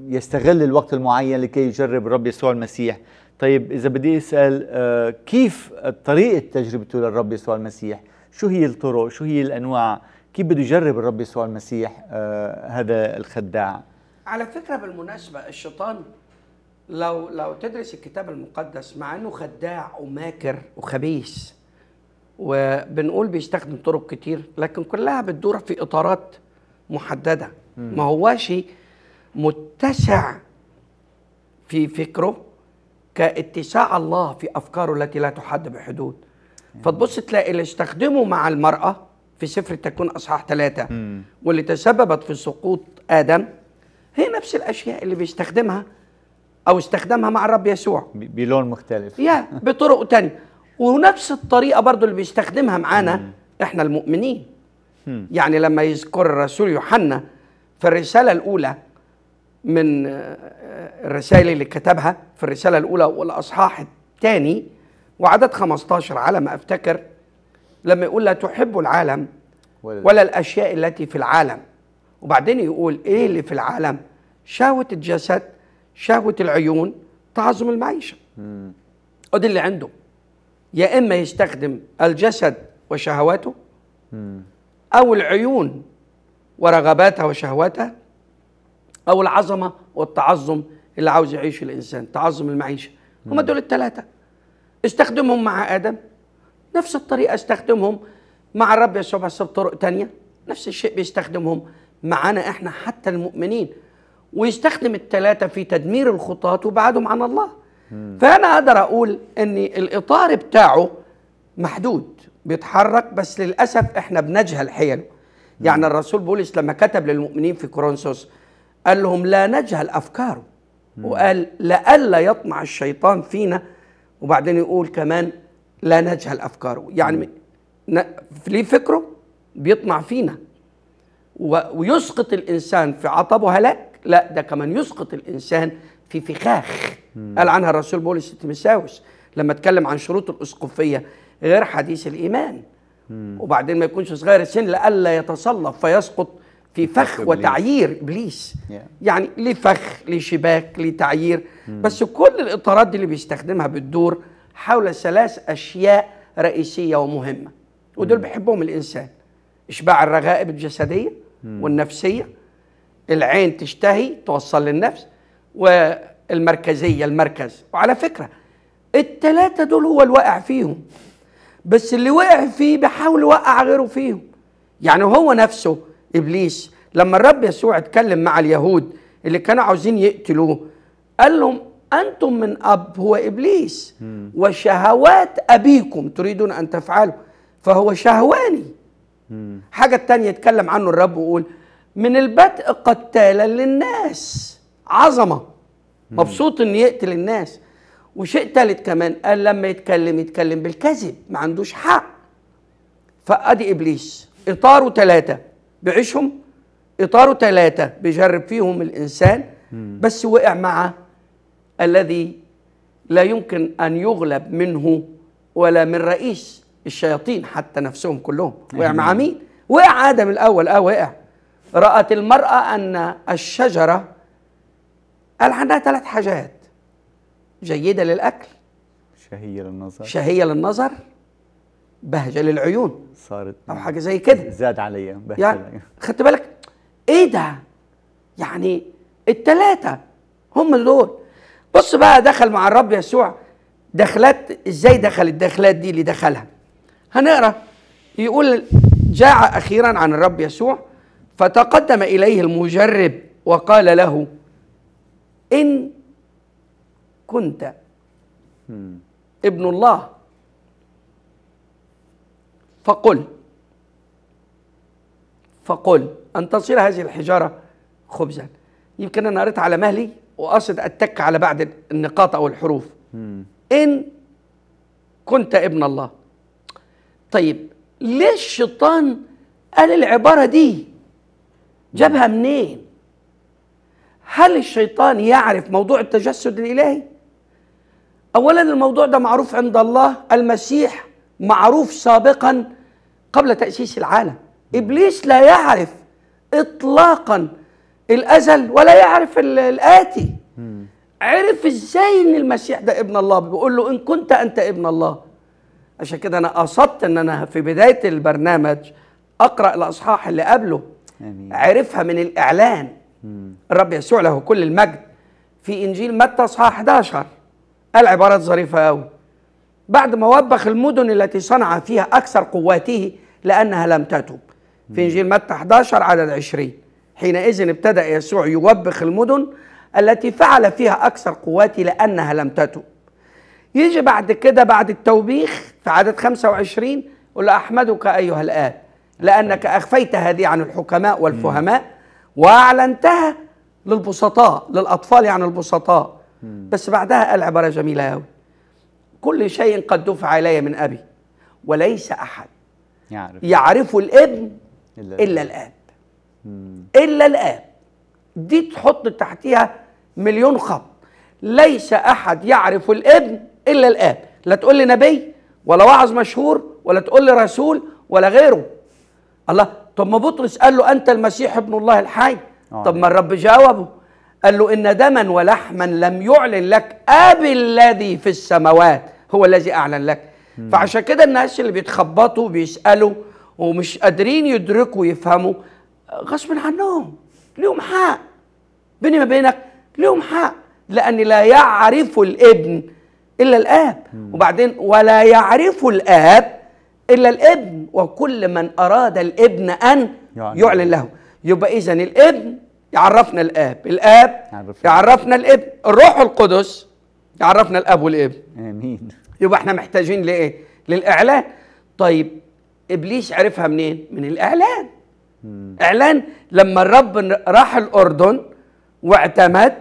يستغل الوقت المعين لكي يجرب الرب يسوع المسيح طيب اذا بدي اسال آه، كيف طريقه تجربته للرب يسوع المسيح شو هي الطرق شو هي الانواع كيف بده يجرب الرب يسوع المسيح آه، هذا الخداع على فكره بالمناسبه الشيطان لو لو تدرس الكتاب المقدس مع انه خداع وماكر وخبيث وبنقول بيستخدم طرق كتير لكن كلها بتدور في اطارات محدده ما هواش متسع في فكره كاتساع الله في افكاره التي لا تحد بحدود فتبص تلاقي اللي استخدمه مع المراه في سفر التكوين اصحاح ثلاثة واللي تسببت في سقوط ادم هي نفس الاشياء اللي بيستخدمها او استخدمها مع الرب يسوع بلون مختلف يا بطرق ثانيه ونفس الطريقه برضو اللي بيستخدمها معانا احنا المؤمنين يعني لما يذكر الرسول يوحنا في الرساله الاولى من آه، الرسائل اللي كتبها في الرساله الاولى والاصحاح الثاني وعدد 15 على ما افتكر لما يقول لا تحبوا العالم ولا الاشياء التي في العالم وبعدين يقول ايه اللي في العالم شهوه الجسد شهوه العيون تعظم المعيشه ادي اللي عنده يا اما يستخدم الجسد وشهواته او العيون ورغباتها وشهواتها او العظمه والتعظم اللي عاوز يعيش الانسان تعظم المعيشه هما دول الثلاثه استخدمهم مع ادم نفس الطريقه استخدمهم مع الرب يسوع بس بطرق تانية نفس الشيء بيستخدمهم معنا احنا حتى المؤمنين ويستخدم الثلاثه في تدمير الخطاة وبعدهم عن الله فانا اقدر اقول ان الاطار بتاعه محدود بيتحرك بس للاسف احنا بنجهل حيله يعني الرسول بولس لما كتب للمؤمنين في كورنثوس قال لهم لا نجهل افكاره وقال لئلا يطمع الشيطان فينا وبعدين يقول كمان لا نجهل افكاره يعني ليه فكره بيطمع فينا ويسقط الانسان في عطبه هلاك لا ده كمان يسقط الانسان في فخاخ مم. قال عنها الرسول بولس تيمساوس لما اتكلم عن شروط الاسقفيه غير حديث الايمان مم. وبعدين ما يكونش صغير السن لئلا يتصلب فيسقط في فخ وتعيير ابليس yeah. يعني ليه فخ ليه شباك ليه تعيير بس كل الاطارات دي اللي بيستخدمها بتدور حول ثلاث اشياء رئيسيه ومهمه ودول بيحبهم الانسان اشباع الرغائب الجسديه والنفسيه العين تشتهي توصل للنفس والمركزيه المركز وعلى فكره الثلاثه دول هو الواقع فيهم بس اللي وقع فيه بيحاول يوقع غيره فيهم يعني هو نفسه ابليس لما الرب يسوع اتكلم مع اليهود اللي كانوا عاوزين يقتلوه قال لهم انتم من اب هو ابليس وشهوات ابيكم تريدون ان تفعلوا فهو شهواني حاجه تانية يتكلم عنه الرب ويقول من البدء قتالا للناس عظمه مبسوط ان يقتل الناس وشيء ثالث كمان قال لما يتكلم يتكلم بالكذب ما عندوش حق فادي ابليس اطاره ثلاثه بعيشهم اطاره ثلاثه بيجرب فيهم الانسان بس وقع مع الذي لا يمكن ان يغلب منه ولا من رئيس الشياطين حتى نفسهم كلهم وقع مع مين وقع ادم الاول اه وقع رات المراه ان الشجره قال عندها ثلاث حاجات جيدة للأكل شهية للنظر شهية للنظر بهجة للعيون صارت أو حاجة زي كده زاد عليا بهجة يعني خدت بالك إيه ده؟ يعني التلاتة هم دول بص بقى دخل مع الرب يسوع دخلات ازاي دخل الدخلات دي اللي دخلها هنقرا يقول جاء اخيرا عن الرب يسوع فتقدم اليه المجرب وقال له إن كنت ابن الله فقل فقل أن تصير هذه الحجارة خبزا يمكن أنا قريت على مهلي وقصد أتك على بعض النقاط أو الحروف إن كنت ابن الله طيب ليه الشيطان قال العبارة دي جابها منين هل الشيطان يعرف موضوع التجسد الالهي اولا الموضوع ده معروف عند الله المسيح معروف سابقا قبل تاسيس العالم ابليس لا يعرف اطلاقا الازل ولا يعرف الاتي عرف ازاي ان المسيح ده ابن الله بيقول له ان كنت انت ابن الله عشان كده انا قصدت ان انا في بدايه البرنامج اقرا الاصحاح اللي قبله أمين. عرفها من الاعلان الرب يسوع له كل المجد في انجيل متى اصحاح 11 قال عبارات ظريفه قوي بعد ما وبخ المدن التي صنع فيها اكثر قواته لانها لم تتب في انجيل متى 11 عدد 20 حينئذ ابتدا يسوع يوبخ المدن التي فعل فيها اكثر قواته لانها لم تتب يجي بعد كده بعد التوبيخ في عدد 25 قل احمدك ايها الاب لانك اخفيت هذه عن الحكماء والفهماء واعلنتها للبسطاء للاطفال يعني البسطاء بس بعدها قال عباره جميله قوي كل شيء قد دفع الي من ابي وليس احد يعرف يعرف الابن الا, إلا الاب الا الاب دي تحط تحتيها مليون خط ليس احد يعرف الابن الا الاب لا تقول لي نبي ولا واعظ مشهور ولا تقول لي رسول ولا غيره الله طب ما بطرس قال له انت المسيح ابن الله الحي آه. طب ما الرب جاوبه قال له ان دما ولحما لم يعلن لك ابي الذي في السماوات هو الذي اعلن لك فعشان كده الناس اللي بيتخبطوا بيسالوا ومش قادرين يدركوا يفهموا غصب عنهم لهم حق بيني ما بينك لهم حق لان لا يعرف الابن الا الاب وبعدين ولا يعرف الاب إلا الابن وكل من أراد الابن أن يعلن له يبقى إذا الابن يعرفنا الآب الآب يعرفنا الابن الروح القدس يعرفنا الآب والابن آمين يبقى احنا محتاجين لإيه؟ للإعلان طيب إبليس عرفها منين؟ من الإعلان إعلان لما الرب راح الأردن واعتمد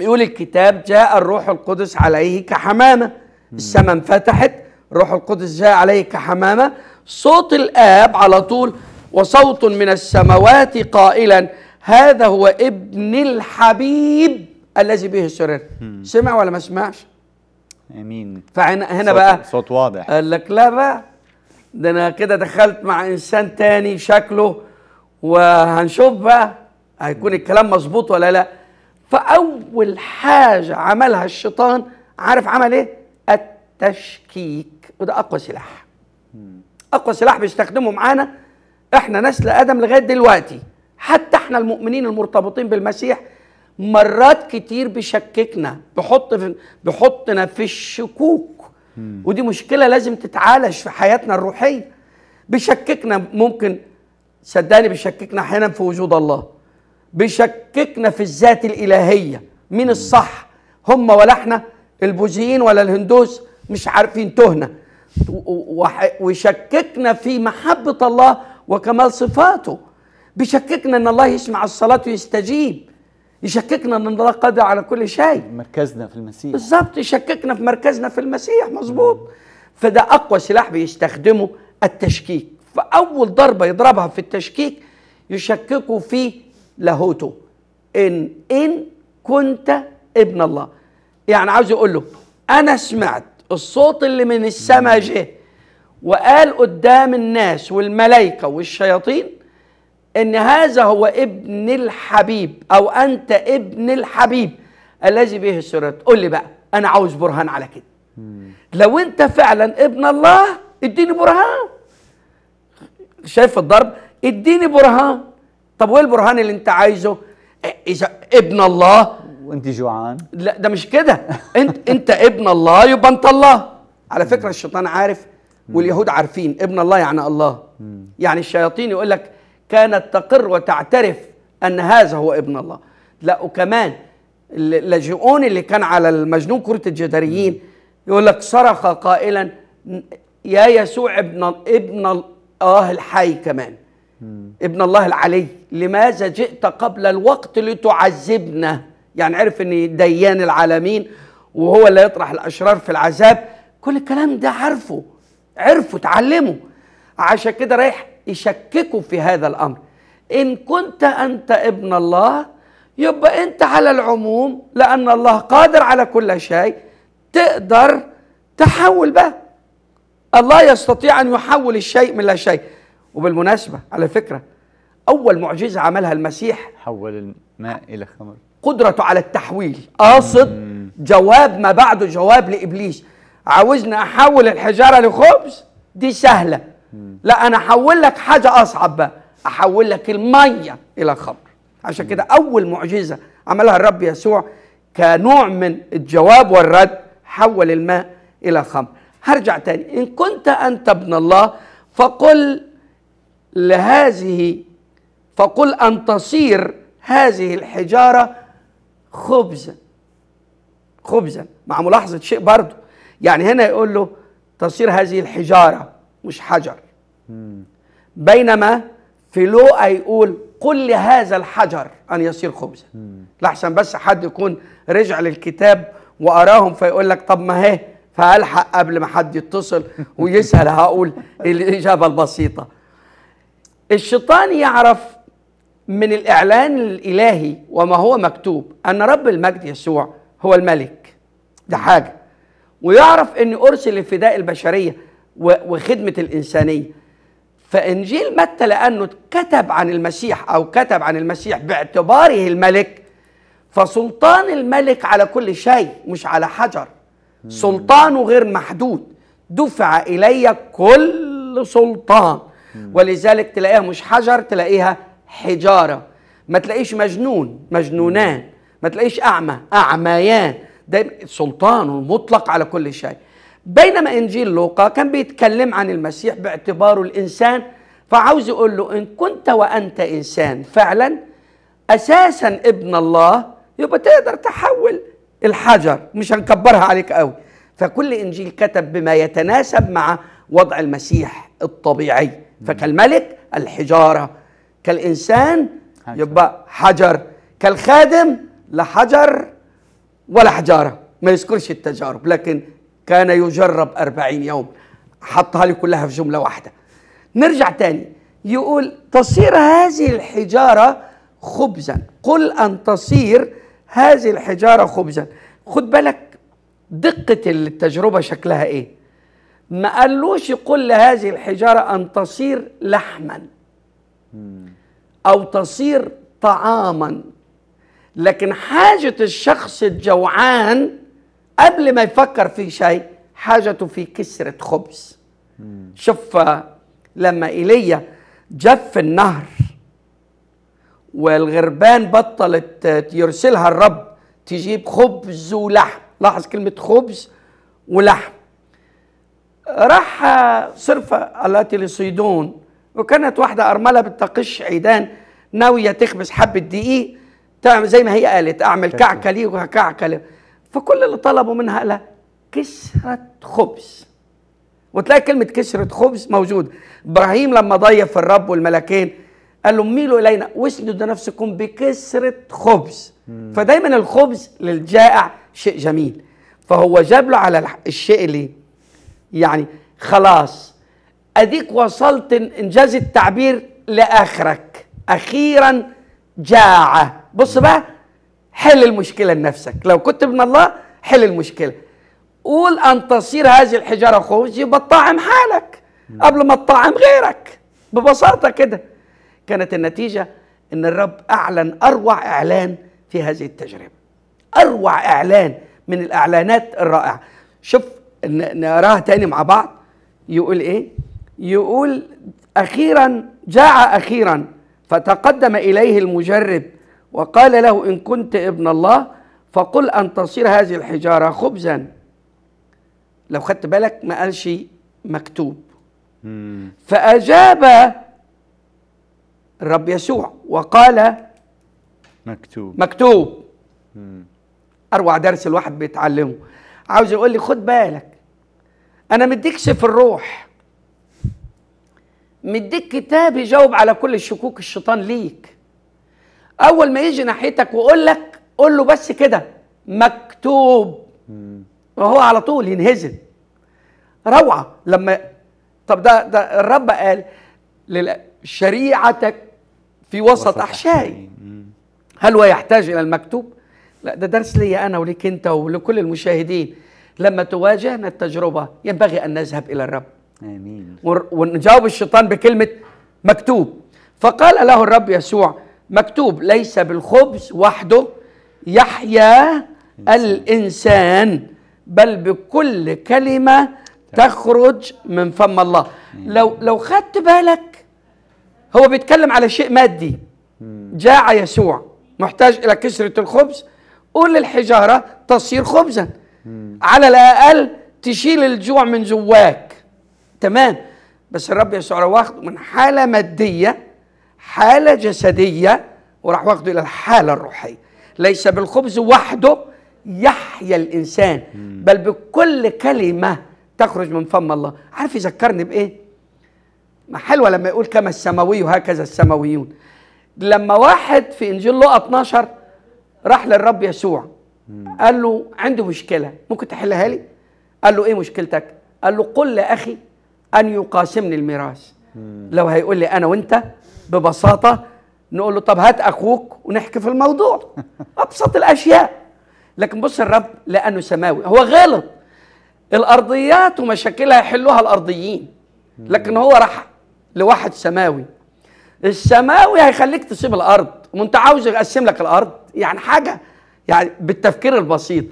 يقول الكتاب جاء الروح القدس عليه كحمامة السماء انفتحت روح القدس جاء عليك حمامة صوت الآب على طول وصوت من السماوات قائلا هذا هو ابن الحبيب الذي به السرير سمع ولا ما سمعش امين فهنا هنا بقى صوت واضح قال لك لا بقى ده انا كده دخلت مع انسان تاني شكله وهنشوف بقى هيكون الكلام مظبوط ولا لا فاول حاجه عملها الشيطان عارف عمل ايه التشكيك وده اقوى سلاح اقوى سلاح بيستخدمه معانا احنا نسل ادم لغايه دلوقتي حتى احنا المؤمنين المرتبطين بالمسيح مرات كتير بيشككنا بيحط في بيحطنا في الشكوك ودي مشكله لازم تتعالج في حياتنا الروحيه بيشككنا ممكن صدقني بيشككنا احيانا في وجود الله بيشككنا في الذات الالهيه مين الصح هم ولا احنا البوذيين ولا الهندوس مش عارفين تهنا ويشككنا في محبة الله وكمال صفاته بيشككنا ان الله يسمع الصلاة ويستجيب يشككنا ان الله قادر على كل شيء مركزنا في المسيح بالظبط يشككنا في مركزنا في المسيح مظبوط فده اقوى سلاح بيستخدمه التشكيك فاول ضربه يضربها في التشكيك يشككوا في لاهوته ان ان كنت ابن الله يعني عاوز يقول له انا سمعت الصوت اللي من السماء نعم. جه وقال قدام الناس والملائكة والشياطين إن هذا هو ابن الحبيب أو أنت ابن الحبيب الذي به سرت قول لي بقى أنا عاوز برهان على كده لو أنت فعلا ابن الله اديني برهان شايف الضرب اديني برهان طب وايه البرهان اللي انت عايزه اذا ابن الله وانت جوعان لا ده مش كده انت انت ابن الله يبقى انت الله على فكره الشيطان عارف واليهود عارفين ابن الله يعني الله يعني الشياطين يقول لك كانت تقر وتعترف ان هذا هو ابن الله لا وكمان اللاجئون اللي كان على المجنون كره الجداريين يقول لك صرخ قائلا يا يسوع ابن ابن الله الحي كمان ابن الله العلي لماذا جئت قبل الوقت لتعذبنا يعني عرف ان ديان العالمين وهو اللي يطرح الاشرار في العذاب كل الكلام ده عرفه عرفه اتعلمه عشان كده رايح يشككوا في هذا الامر ان كنت انت ابن الله يبقى انت على العموم لان الله قادر على كل شيء تقدر تحول بقى الله يستطيع ان يحول الشيء من لا شيء وبالمناسبه على فكره اول معجزه عملها المسيح حول الماء الى خمر قدرته على التحويل قاصد جواب ما بعده جواب لابليس عاوزني احول الحجاره لخبز دي سهله لا انا احول لك حاجه اصعب بقى احول لك الميه الى خمر عشان كده اول معجزه عملها الرب يسوع كنوع من الجواب والرد حول الماء الى خمر هرجع تاني ان كنت انت ابن الله فقل لهذه فقل ان تصير هذه الحجاره خبزا خبزا مع ملاحظة شيء برضه يعني هنا يقول له تصير هذه الحجارة مش حجر بينما في لو يقول قل لهذا الحجر أن يصير خبزا لحسن بس حد يكون رجع للكتاب وأراهم فيقول لك طب ما هي فألحق قبل ما حد يتصل ويسأل هقول الإجابة البسيطة الشيطان يعرف من الإعلان الإلهي وما هو مكتوب أن رب المجد يسوع هو الملك ده حاجة ويعرف أن أرسل لفداء البشرية وخدمة الإنسانية فإنجيل متى لأنه كتب عن المسيح أو كتب عن المسيح باعتباره الملك فسلطان الملك على كل شيء مش على حجر سلطانه غير محدود دفع إلي كل سلطان ولذلك تلاقيها مش حجر تلاقيها حجاره ما تلاقيش مجنون مجنونان ما تلاقيش اعمى اعميان ده سلطان مطلق على كل شيء بينما انجيل لوقا كان بيتكلم عن المسيح باعتباره الانسان فعاوز يقول له ان كنت وانت انسان فعلا اساسا ابن الله يبقى تقدر تحول الحجر مش هنكبرها عليك قوي فكل انجيل كتب بما يتناسب مع وضع المسيح الطبيعي فكالملك الحجاره كالإنسان يبقى حجر كالخادم لا حجر ولا حجارة ما يذكرش التجارب لكن كان يجرب أربعين يوم حطها لي كلها في جملة واحدة نرجع تاني يقول تصير هذه الحجارة خبزا قل أن تصير هذه الحجارة خبزا خد بالك دقة التجربة شكلها إيه ما قالوش قل لهذه الحجارة أن تصير لحما أو تصير طعاما لكن حاجة الشخص الجوعان قبل ما يفكر في شيء حاجته في كسرة خبز شوف لما إيليا جف النهر والغربان بطلت يرسلها الرب تجيب خبز ولحم لاحظ كلمة خبز ولحم راح صرفة التي لصيدون وكانت واحدة أرملة بتقش عيدان ناوية تخبز حبة دقيق تعمل زي ما هي قالت أعمل كعكة ليه وكعكة ليه فكل اللي طلبوا منها قالها كسرة خبز وتلاقي كلمة كسرة خبز موجودة إبراهيم لما ضيف الرب والملكين قال لهم ميلوا إلينا واسندوا نفسكم بكسرة خبز فدايما الخبز للجائع شيء جميل فهو جاب له على الشيء اللي يعني خلاص اديك وصلت انجاز التعبير لاخرك اخيرا جاع بص بقى حل المشكله لنفسك لو كنت من الله حل المشكله قول ان تصير هذه الحجاره خبز يبقى تطعم حالك قبل ما تطعم غيرك ببساطه كده كانت النتيجه ان الرب اعلن اروع اعلان في هذه التجربه اروع اعلان من الاعلانات الرائعه شوف نقراها تاني مع بعض يقول ايه يقول أخيرا جاع أخيرا فتقدم إليه المجرب وقال له إن كنت ابن الله فقل أن تصير هذه الحجارة خبزا لو خدت بالك ما قالش مكتوب فأجاب الرب يسوع وقال مكتوب مكتوب أروع درس الواحد بيتعلمه عاوز يقول لي خد بالك أنا مديكش في الروح مديك كتاب يجاوب على كل الشكوك الشيطان ليك اول ما يجي ناحيتك ويقول لك قول له بس كده مكتوب وهو على طول ينهزم روعه لما طب ده ده الرب قال شريعتك في وسط احشائي هل هو يحتاج الى المكتوب لا ده درس لي انا وليك انت ولكل المشاهدين لما تواجهنا التجربه ينبغي ان نذهب الى الرب امين ونجاوب الشيطان بكلمه مكتوب فقال له الرب يسوع مكتوب ليس بالخبز وحده يحيا الانسان بل بكل كلمه تخرج من فم الله لو لو خدت بالك هو بيتكلم على شيء مادي جاع يسوع محتاج الى كسره الخبز قول للحجاره تصير خبزا على الاقل تشيل الجوع من جواك تمام بس الرب يسوع راح واخده من حاله ماديه حاله جسديه وراح واخده الى الحاله الروحيه ليس بالخبز وحده يحيا الانسان بل بكل كلمه تخرج من فم الله عارف يذكرني بايه ما حلوه لما يقول كما السماوي وهكذا السماويون لما واحد في انجيل لوقا 12 راح للرب يسوع قال له عنده مشكله ممكن تحلها لي قال له ايه مشكلتك قال له قل لاخي ان يقاسمني الميراث لو هيقول لي انا وانت ببساطه نقول له طب هات اخوك ونحكي في الموضوع ابسط الاشياء لكن بص الرب لانه سماوي هو غلط الارضيات ومشاكلها يحلوها الارضيين لكن هو راح لواحد سماوي السماوي هيخليك تسيب الارض وانت عاوز يقسم لك الارض يعني حاجه يعني بالتفكير البسيط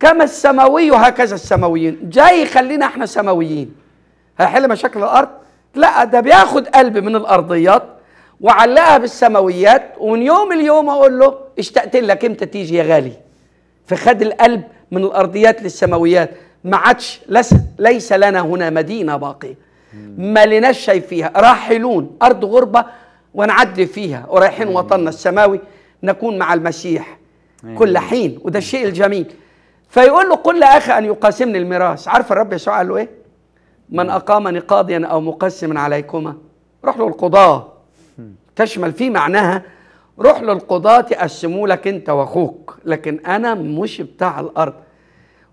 كما السماوي هكذا السماويين جاي يخلينا احنا سماويين هيحل مشاكل الارض لا ده بياخد قلب من الارضيات وعلقها بالسماويات ومن يوم اليوم اقول له اشتقت لك امتى تيجي يا غالي فخد القلب من الارضيات للسماويات ما عادش ليس لنا هنا مدينه باقيه ما لناش شايفيها راحلون ارض غربه ونعدي فيها ورايحين وطننا السماوي نكون مع المسيح كل حين وده الشيء الجميل فيقول له قل لاخي ان يقاسمني الميراث عارف الرب يسوع قال له ايه من نعم. أقامني قاضيا أو مقسما عليكما روح للقضاة تشمل في معناها روح للقضاة تقسموا لك أنت وأخوك لكن أنا مش بتاع الأرض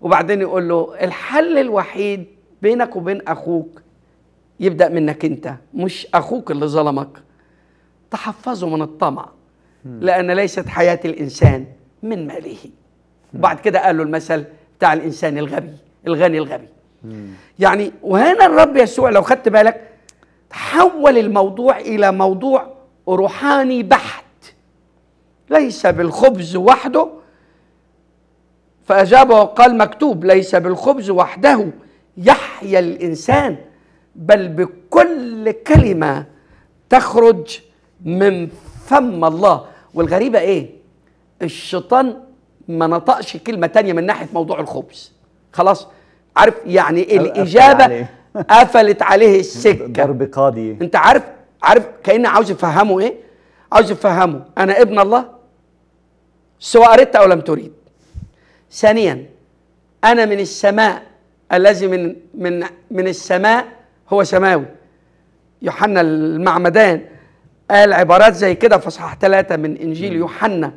وبعدين يقول له الحل الوحيد بينك وبين أخوك يبدأ منك أنت مش أخوك اللي ظلمك تحفظه من الطمع لأن ليست حياة الإنسان من ماله وبعد كده قال له المثل بتاع الإنسان الغبي الغني الغبي يعني وهنا الرب يسوع لو خدت بالك حول الموضوع الى موضوع روحاني بحت ليس بالخبز وحده فاجابه وقال مكتوب ليس بالخبز وحده يحيا الانسان بل بكل كلمه تخرج من فم الله والغريبه ايه الشيطان ما نطقش كلمه تانية من ناحيه موضوع الخبز خلاص عارف يعني إيه الاجابه عليه. قفلت عليه السكه ضرب قاضي انت عارف عارف كاني عاوز افهمه ايه عاوز افهمه انا ابن الله سواء اردت او لم تريد ثانيا انا من السماء الذي من من من السماء هو سماوي يوحنا المعمدان قال عبارات زي كده في اصحاح ثلاثة من انجيل يوحنا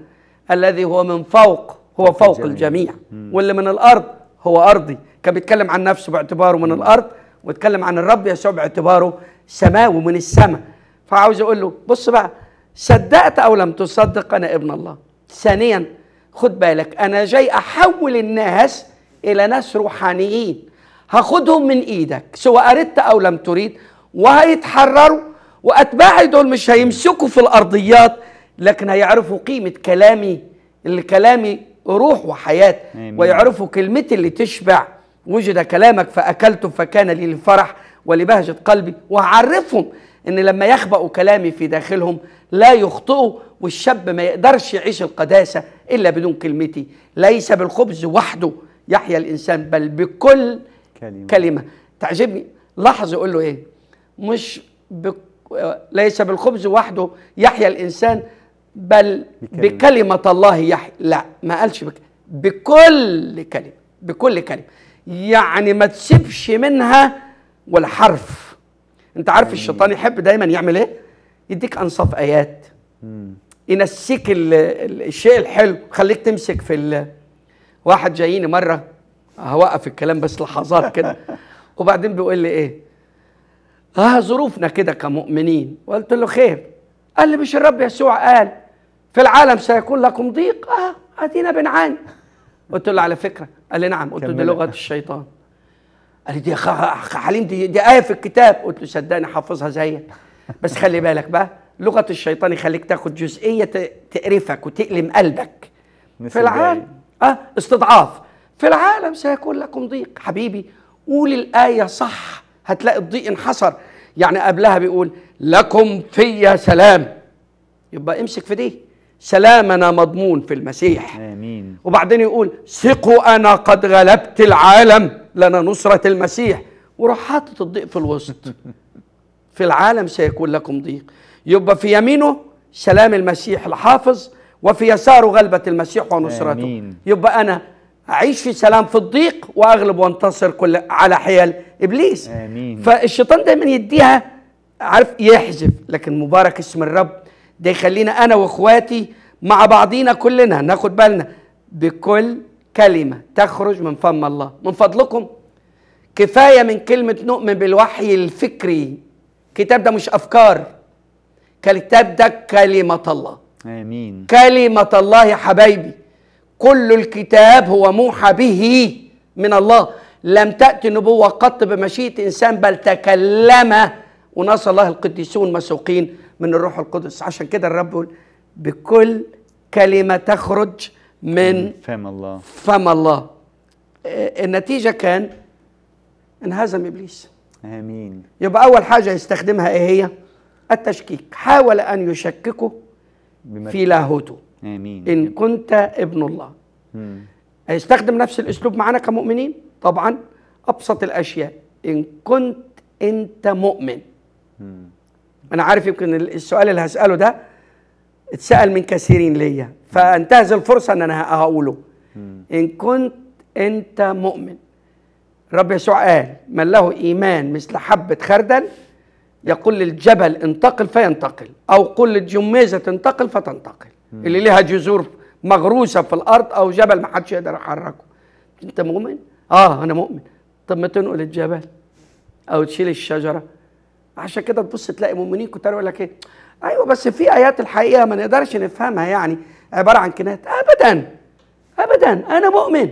الذي هو من فوق هو فوق الجميع واللي من الارض هو ارضي كان بيتكلم عن نفسه باعتباره من الارض واتكلم عن الرب يسوع باعتباره سماوي من السماء فعاوز اقول له بص بقى صدقت او لم تصدق انا ابن الله ثانيا خد بالك انا جاي احول الناس الى ناس روحانيين هاخدهم من ايدك سواء اردت او لم تريد وهيتحرروا واتباعي دول مش هيمسكوا في الارضيات لكن هيعرفوا قيمه كلامي اللي كلامي روح وحياه ويعرفوا كلمتي اللي تشبع وجد كلامك فأكلته فكان لي الفرح ولبهجة قلبي وهعرفهم إن لما يخبأوا كلامي في داخلهم لا يخطئوا والشاب ما يقدرش يعيش القداسة إلا بدون كلمتي ليس بالخبز وحده يحيا الإنسان بل بكل كلمة, كلمة. تعجبني لاحظ يقول له إيه مش بك... ليس بالخبز وحده يحيا الإنسان بل بكلمة, بكلمة الله يحيا لا ما قالش بك... بكل كلمة بكل كلمة يعني ما تسيبش منها ولا حرف انت عارف الشيطان يحب دايما يعمل ايه يديك انصاف ايات ينسيك الشيء الحلو خليك تمسك في واحد جاييني مره هوقف الكلام بس لحظات كده وبعدين بيقول لي ايه اه ظروفنا كده كمؤمنين وقلت له خير قال لي مش الرب يسوع قال في العالم سيكون لكم ضيق اه ادينا بنعاني قلت له على فكره قال لي نعم قلت له دي لغه الشيطان قال لي دي اخ حليم دي, دي ايه في الكتاب قلت له صدقني حافظها زيك بس خلي بالك بقى لغه الشيطان يخليك تاخد جزئيه تقرفك وتألم قلبك في العالم اه استضعاف في العالم سيكون لكم ضيق حبيبي قول الايه صح هتلاقي الضيق انحصر يعني قبلها بيقول لكم في سلام يبقى امسك في دي سلامنا مضمون في المسيح آمين وبعدين يقول ثقوا أنا قد غلبت العالم لنا نصرة المسيح وراح حاطط الضيق في الوسط في العالم سيكون لكم ضيق يبقى في يمينه سلام المسيح الحافظ وفي يساره غلبة المسيح ونصرته آمين. يبقى أنا أعيش في سلام في الضيق وأغلب وأنتصر كل على حيل إبليس آمين. فالشيطان دايما يديها عارف يحذف لكن مبارك اسم الرب ده يخلينا انا واخواتي مع بعضينا كلنا ناخد بالنا بكل كلمه تخرج من فم الله من فضلكم كفايه من كلمه نؤمن بالوحي الفكري الكتاب ده مش افكار الكتاب ده كلمه الله امين كلمه الله يا حبايبي كل الكتاب هو موحى به من الله لم تأتي النبوة قط بمشيئة إنسان بل تكلم ونص الله القديسون مسوقين من الروح القدس عشان كده الرب بكل كلمة تخرج من فم الله فم الله إيه، النتيجة كان انهزم إبليس آمين يبقى أول حاجة يستخدمها إيه هي؟ التشكيك حاول أن يشككه في لاهوته آمين إن كنت ابن الله مم. هيستخدم نفس الأسلوب معنا كمؤمنين طبعا أبسط الأشياء إن كنت أنت مؤمن مم. انا عارف يمكن السؤال اللي هساله ده اتسال من كثيرين ليا فانتهز الفرصه ان انا هقوله ان كنت انت مؤمن رب يسوع قال من له ايمان مثل حبه خردل يقول للجبل انتقل فينتقل او قل للجميزه تنتقل فتنتقل مم. اللي ليها جذور مغروسه في الارض او جبل ما حدش يقدر يحركه انت مؤمن اه انا مؤمن طب ما تنقل الجبل او تشيل الشجره عشان كده تبص تلاقي مؤمنين كتار يقول لك ايه ايوه بس في ايات الحقيقه ما نقدرش نفهمها يعني عباره عن كنات ابدا ابدا انا مؤمن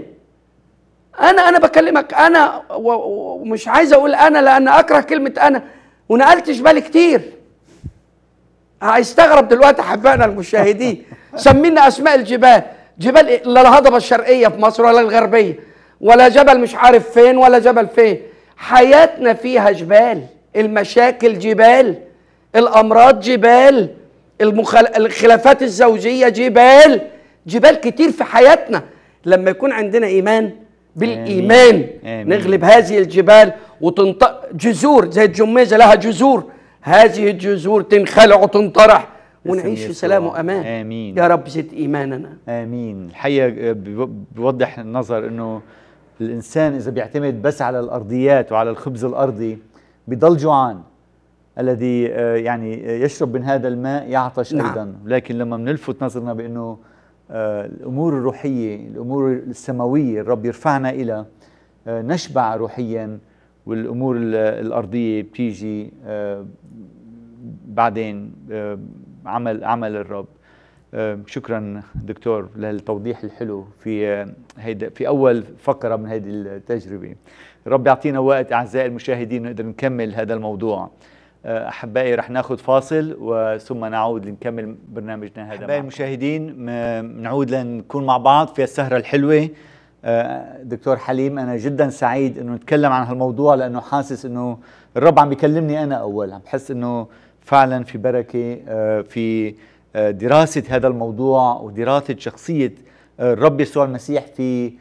انا انا بكلمك انا ومش عايز اقول انا لان اكره كلمه انا ونقلتش بالي كتير هيستغرب دلوقتي احبائنا المشاهدين سمينا اسماء الجبال جبال لا الهضبه الشرقيه في مصر ولا الغربيه ولا جبل مش عارف فين ولا جبل فين حياتنا فيها جبال المشاكل جبال الامراض جبال المخل... الخلافات الزوجيه جبال جبال كتير في حياتنا لما يكون عندنا ايمان بالايمان آمين. آمين. نغلب هذه الجبال وتنط جذور زي الجميزه لها جذور هذه الجذور تنخلع وتنطرح ونعيش في سلام وامان امين يا رب زد ايماننا امين الحقيقه آه، بيوضح النظر انه الانسان اذا بيعتمد بس على الارضيات وعلى الخبز الارضي بضل جوعان الذي آه، يعني آه، يشرب من هذا الماء يعطش نعم. ايضا لكن لما بنلفت نظرنا بانه آه، الامور الروحيه الامور السماويه الرب يرفعنا الى نشبع روحيا والامور الارضيه بتيجي بعدين عمل عمل الرب شكرا دكتور لهالتوضيح الحلو في هيدا في اول فقره من هذه التجربه رب يعطينا وقت أعزائي المشاهدين نقدر نكمل هذا الموضوع آه، أحبائي رح ناخذ فاصل وثم نعود لنكمل برنامجنا هذا أحبائي المشاهدين نعود لنكون مع بعض في السهرة الحلوة آه، دكتور حليم أنا جدا سعيد أنه نتكلم عن هالموضوع لأنه حاسس أنه الرب عم بيكلمني أنا أول عم بحس أنه فعلا في بركة آه، في دراسة هذا الموضوع ودراسة شخصية الرب يسوع المسيح في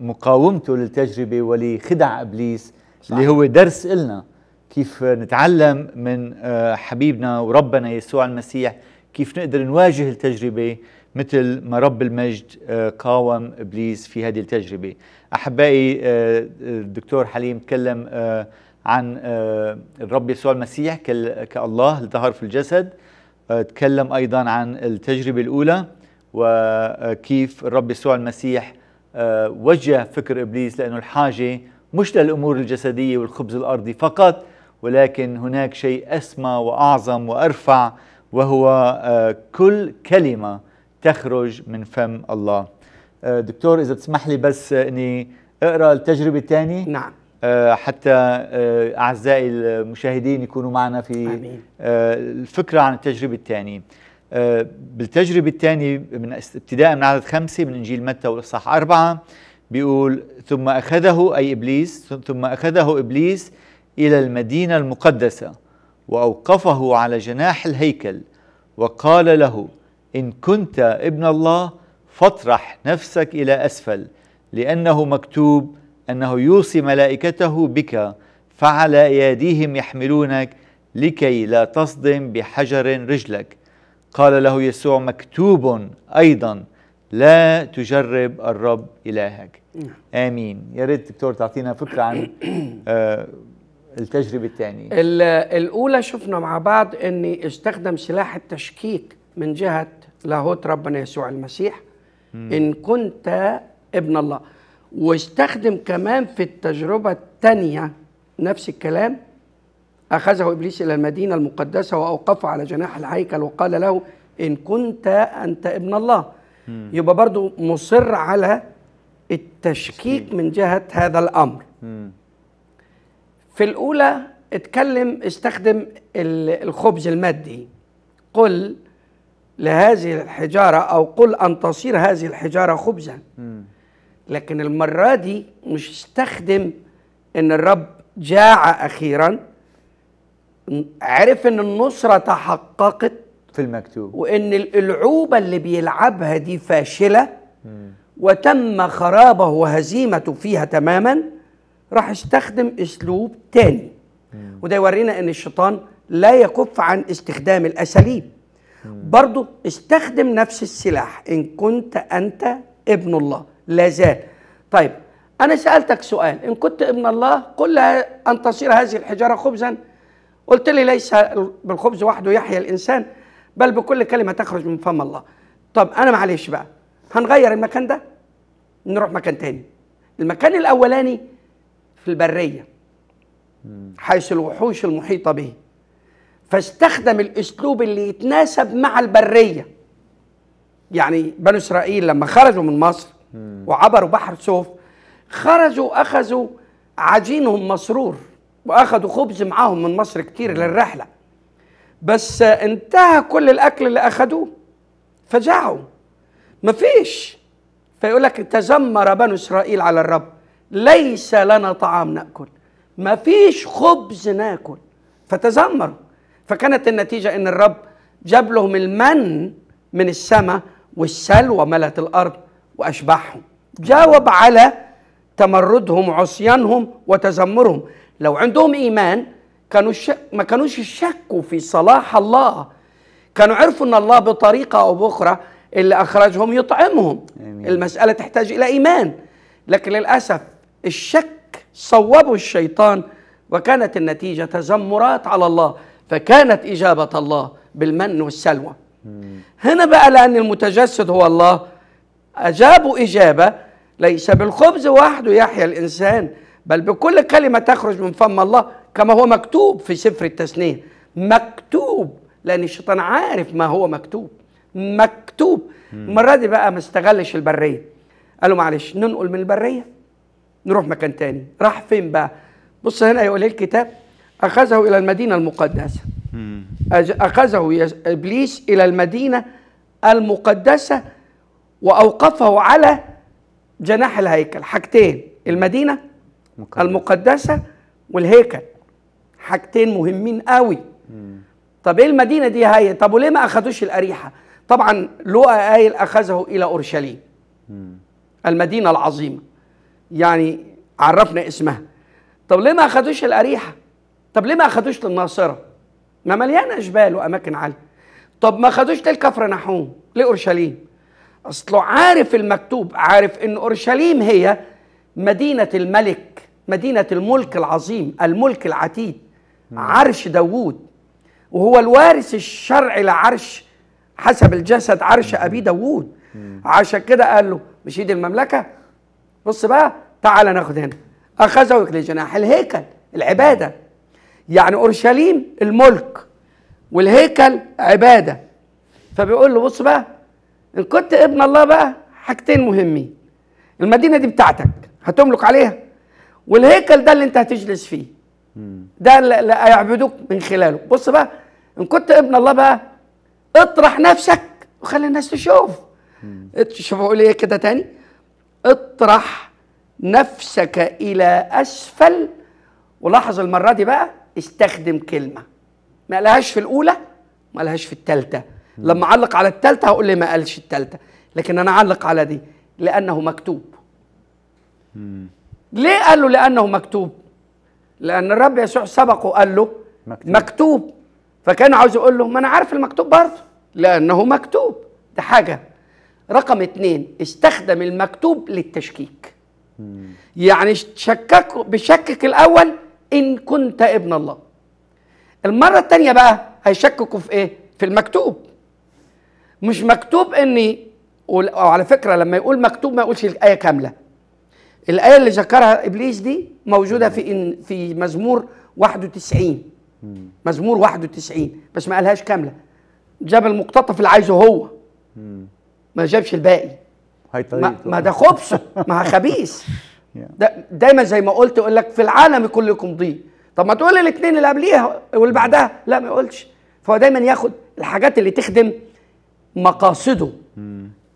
مقاومته للتجربه ولخدع ابليس صح. اللي هو درس النا كيف نتعلم من آه، حبيبنا وربنا يسوع المسيح كيف نقدر نواجه التجربه مثل ما رب المجد آه، قاوم ابليس في هذه التجربه احبائي آه، الدكتور حليم تكلم عن الرب يسوع المسيح كالله اللي ظهر في الجسد تكلم ايضا عن التجربه الاولى وكيف الرب يسوع المسيح آه، وجه فكر ابليس لانه الحاجه مش للامور الجسديه والخبز الارضي فقط ولكن هناك شيء اسمى واعظم وارفع وهو آه، كل كلمه تخرج من فم الله آه، دكتور اذا بتسمح لي بس اني اقرا التجربه الثانيه نعم حتى اعزائي المشاهدين يكونوا معنا في الفكره عن التجربه الثانيه آه، بالتجربة الثانية من ابتداء من عدد خمسة من إنجيل متى والإصحاح أربعة بيقول ثم أخذه أي إبليس ثم أخذه إبليس إلى المدينة المقدسة وأوقفه على جناح الهيكل وقال له إن كنت ابن الله فاطرح نفسك إلى أسفل لأنه مكتوب أنه يوصي ملائكته بك فعلى أيديهم يحملونك لكي لا تصدم بحجر رجلك قال له يسوع مكتوب ايضا لا تجرب الرب الهك امين يا ريت دكتور تعطينا فكره عن آه، التجربه الثانيه الاولى شفنا مع بعض اني استخدم سلاح التشكيك من جهه لاهوت ربنا يسوع المسيح ان كنت ابن الله واستخدم كمان في التجربه الثانيه نفس الكلام أخذه إبليس إلى المدينة المقدسة وأوقفه على جناح الهيكل وقال له إن كنت أنت ابن الله مم. يبقى برضو مصر على التشكيك من جهة هذا الأمر مم. في الأولى اتكلم استخدم الخبز المادي قل لهذه الحجارة أو قل أن تصير هذه الحجارة خبزا مم. لكن المرة دي مش استخدم أن الرب جاع أخيرا عرف ان النصره تحققت في المكتوب وان الالعوبه اللي بيلعبها دي فاشله مم. وتم خرابه وهزيمته فيها تماما راح استخدم اسلوب تاني مم. وده يورينا ان الشيطان لا يكف عن استخدام الاساليب برضه استخدم نفس السلاح ان كنت انت ابن الله لا زال طيب انا سالتك سؤال ان كنت ابن الله قل ان تصير هذه الحجاره خبزا قلت لي ليس بالخبز وحده يحيى الانسان بل بكل كلمه تخرج من فم الله طب انا معلش بقى هنغير المكان ده نروح مكان تاني المكان الاولاني في البريه حيث الوحوش المحيطه به فاستخدم الاسلوب اللي يتناسب مع البريه يعني بنو اسرائيل لما خرجوا من مصر وعبروا بحر سوف خرجوا اخذوا عجينهم مسرور واخدوا خبز معاهم من مصر كتير للرحله بس انتهى كل الاكل اللي اخدوه فجعوا مفيش فيقول لك تذمر بنو اسرائيل على الرب ليس لنا طعام ناكل مفيش خبز ناكل فتذمروا فكانت النتيجه ان الرب جاب لهم المن من السماء والسلوى ملت الارض واشبعهم جاوب على تمردهم وعصيانهم وتذمرهم لو عندهم ايمان كانوا الش... ما كانوش يشكوا في صلاح الله كانوا عرفوا ان الله بطريقه او باخرى اللي اخرجهم يطعمهم آمين. المساله تحتاج الى ايمان لكن للاسف الشك صوبه الشيطان وكانت النتيجه تذمرات على الله فكانت اجابه الله بالمن والسلوى هنا بقى لان المتجسد هو الله اجابوا اجابه ليس بالخبز وحده يحيا الانسان بل بكل كلمة تخرج من فم الله كما هو مكتوب في سفر التثنية مكتوب لأن الشيطان عارف ما هو مكتوب مكتوب المرة دي بقى ما استغلش البرية قالوا معلش ننقل من البرية نروح مكان تاني راح فين بقى بص هنا يقول الكتاب أخذه إلى المدينة المقدسة أخذه إبليس إلى المدينة المقدسة وأوقفه على جناح الهيكل حاجتين المدينة مقدس. المقدسه والهيكل حاجتين مهمين قوي مم. طب ايه المدينه دي هاي طب وليه ما اخذوش الاريحه طبعا لوقا قايل اخذه الى اورشليم المدينه العظيمه يعني عرفنا اسمها طب ليه ما اخذوش الاريحه طب ليه ما اخذوش للناصره ما مليانه جبال واماكن عاليه طب ما أخذوش للكفر نحوم ليه اورشليم اصله عارف المكتوب عارف ان اورشليم هي مدينه الملك مدينة الملك العظيم الملك العتيد عرش داوود وهو الوارث الشرعي لعرش حسب الجسد عرش أبي داوود عشان كده قال له مش ايد المملكة بص بقى تعال ناخد هنا أخذوا لجناح جناح الهيكل العبادة يعني أورشليم الملك والهيكل عبادة فبيقول له بص بقى إن كنت ابن الله بقى حاجتين مهمين المدينة دي بتاعتك هتملك عليها والهيكل ده اللي انت هتجلس فيه ده اللي هيعبدوك من خلاله بص بقى ان كنت ابن الله بقى اطرح نفسك وخلي الناس تشوف شوف اقول ايه كده تاني اطرح نفسك الى اسفل ولاحظ المره دي بقى استخدم كلمه ما قالهاش في الاولى ما قالهاش في الثالثه لما اعلق على الثالثه هقول لي ما قالش الثالثه لكن انا اعلق على دي لانه مكتوب ليه قال له لأنه مكتوب لأن الرب يسوع سبقه قال له مكتوب, مكتوب. فكان عاوز يقول له ما أنا عارف المكتوب برضه لأنه مكتوب ده حاجة رقم اثنين استخدم المكتوب للتشكيك مم. يعني شكك بشكك الأول إن كنت ابن الله المرة الثانيه بقى هيشككوا في إيه؟ في المكتوب مش مكتوب إني وعلى فكرة لما يقول مكتوب ما يقولش الآية كاملة الايه اللي ذكرها ابليس دي موجوده في في مزمور 91 مزمور 91 بس ما قالهاش كامله جاب المقتطف اللي عايزه هو ما جابش الباقي ما, ما ده خبث ما خبيث دا دايما زي ما قلت يقول لك في العالم كلكم ضيق طب ما تقول الاثنين اللي قبليها واللي بعدها لا ما يقولش فهو دايما ياخد الحاجات اللي تخدم مقاصده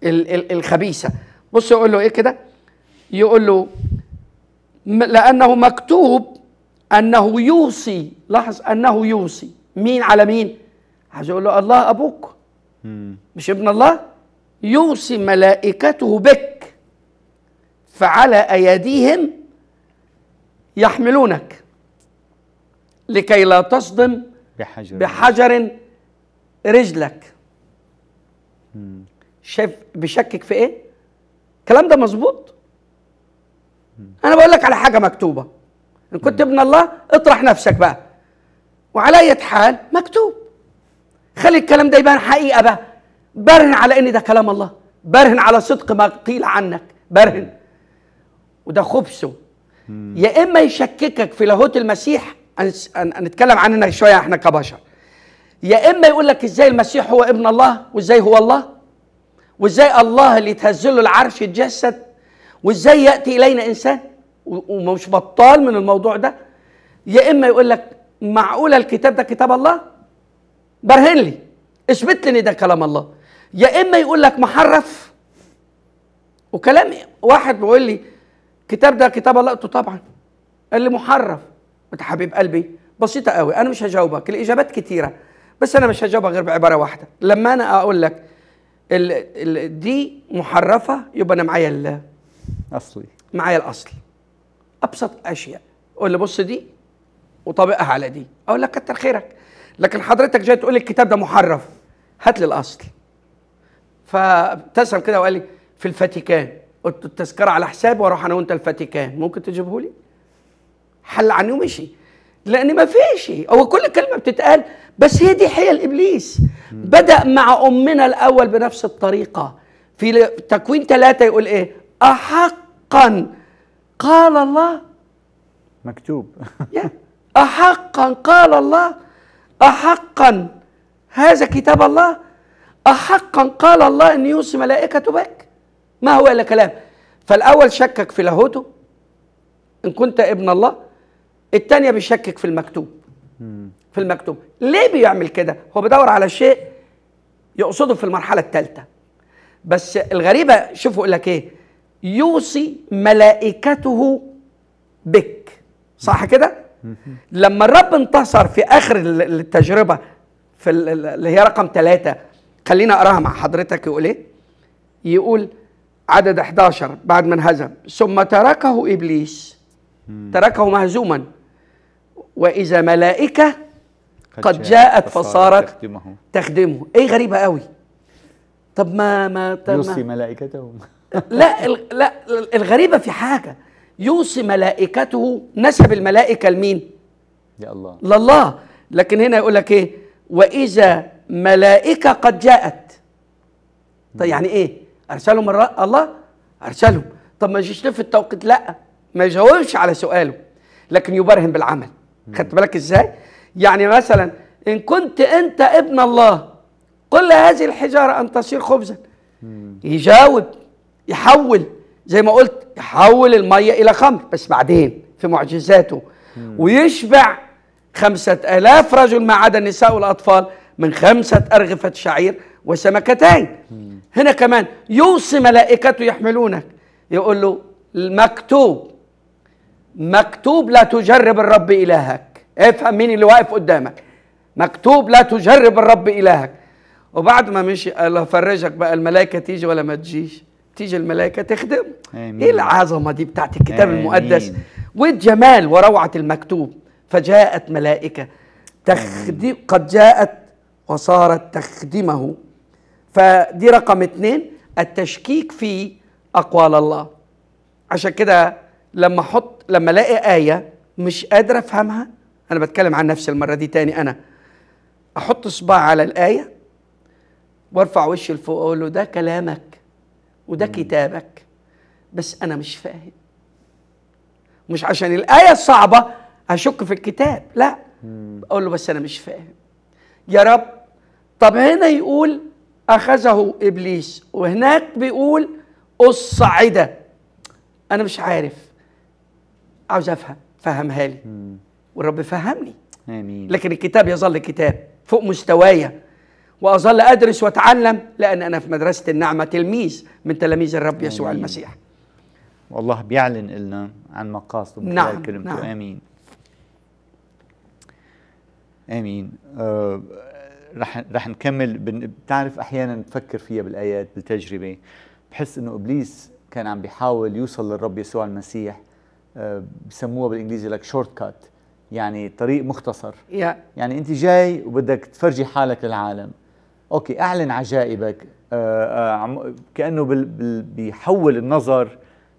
الخبيثه بص يقول له ايه كده يقول له لأنه مكتوب أنه يوصي لاحظ أنه يوصي مين على مين عايز يقول له الله أبوك مش ابن الله يوصي ملائكته بك فعلى أيديهم يحملونك لكي لا تصدم بحجر, بحجر رجلك شايف بيشكك في ايه الكلام ده مظبوط انا بقول لك على حاجه مكتوبه ان كنت ابن الله اطرح نفسك بقى وعلى اية حال مكتوب خلي الكلام ده يبان حقيقه بقى برهن على ان ده كلام الله برهن على صدق ما قيل عنك برهن وده خبثه يا اما يشككك في لاهوت المسيح هنتكلم عننا شويه احنا كبشر يا اما يقول لك ازاي المسيح هو ابن الله وازاي هو الله وازاي الله اللي تهزله العرش يتجسد وازاي ياتي الينا انسان ومش بطال من الموضوع ده يا اما يقول لك معقوله الكتاب ده كتاب الله برهن لي اثبت لي ان ده كلام الله يا اما يقول لك محرف وكلام واحد بيقول لي الكتاب ده كتاب الله قلت طبعا قال لي محرف انت حبيب قلبي بسيطه قوي انا مش هجاوبك الاجابات كتيره بس انا مش هجاوبها غير بعباره واحده لما انا اقول لك ال ال دي محرفه يبقى انا معايا الله اصلي معايا الاصل ابسط اشياء اقول له بص دي وطابقها على دي اقول لك كتر خيرك لكن حضرتك جاي تقول لي الكتاب ده محرف هات لي الاصل فابتسم كده وقال لي في الفاتيكان قلت التذكره على حسابي واروح انا وانت الفاتيكان ممكن تجيبه لي حل عني ومشي لان ما فيش هو كل كلمه بتتقال بس هي دي حيل ابليس بدا مع امنا الاول بنفس الطريقه في تكوين ثلاثه يقول ايه أحقا قال الله مكتوب أحقا قال الله أحقا هذا كتاب الله أحقا قال الله أن يوصي ملائكة بك ما هو إلا كلام فالأول شكك في لاهوته إن كنت ابن الله الثانية بيشكك في المكتوب في المكتوب ليه بيعمل كده هو بدور على شيء يقصده في المرحلة الثالثة بس الغريبة شوفوا لك إيه يوصي ملائكته بك صح كده لما الرب انتصر في اخر التجربه في اللي هي رقم ثلاثة خلينا اقراها مع حضرتك يقول ايه يقول عدد 11 بعد ما انهزم ثم تركه ابليس تركه مهزوما واذا ملائكه قد جاءت فصارت تخدمه تخدمه ايه غريبه قوي طب ما ما يوصي ملائكته لا لا الغريبه في حاجه يوصي ملائكته نسب الملائكه لمين؟ يا الله لله لكن هنا يقول لك ايه؟ واذا ملائكه قد جاءت طيب يعني ايه؟ ارسلهم الله ارسلهم طب ما يجيش في التوقيت لا ما يجاوبش على سؤاله لكن يبرهن بالعمل خدت بالك ازاي؟ يعني مثلا ان كنت انت ابن الله قل لهذه الحجاره ان تصير خبزا يجاوب يحول زي ما قلت يحول الميه الى خمر بس بعدين في معجزاته مم. ويشبع خمسة آلاف رجل ما عدا النساء والأطفال من خمسة أرغفة شعير وسمكتين مم. هنا كمان يوصي ملائكته يحملونك يقول له المكتوب مكتوب لا تجرب الرب إلهك افهم مين اللي واقف قدامك مكتوب لا تجرب الرب إلهك وبعد ما مشي قال له فرجك بقى الملائكة تيجي ولا ما تجيش تيجي الملائكه تخدم آمين. ايه العظمه دي بتاعت الكتاب آمين. المقدس والجمال وروعه المكتوب فجاءت ملائكه تخدي قد جاءت وصارت تخدمه فدي رقم اثنين التشكيك في اقوال الله عشان كده لما احط لما الاقي ايه مش قادر افهمها انا بتكلم عن نفسي المره دي تاني انا احط صباع على الايه وارفع وشي لفوق اقول له ده كلامك وده كتابك بس انا مش فاهم مش عشان الايه الصعبه اشك في الكتاب لا اقول له بس انا مش فاهم يا رب طب هنا يقول اخذه ابليس وهناك بيقول الصعده انا مش عارف عاوز افهم فهمها لي والرب فهمني امين لكن الكتاب يظل كتاب فوق مستوايا واظل ادرس واتعلم لان انا في مدرسه النعمه تلميذ من تلاميذ الرب يسوع آمين. المسيح والله بيعلن لنا عن مقاصده من نعم. كلمته نعم. امين امين آه رح رح نكمل بتعرف احيانا بفكر فيها بالايات بالتجربه بحس انه ابليس كان عم بيحاول يوصل للرب يسوع المسيح آه بسموها بالانجليزي لك شورت كات يعني طريق مختصر yeah. يعني انت جاي وبدك تفرجي حالك للعالم اوكي اعلن عجائبك آه، آه، كانه بيحول النظر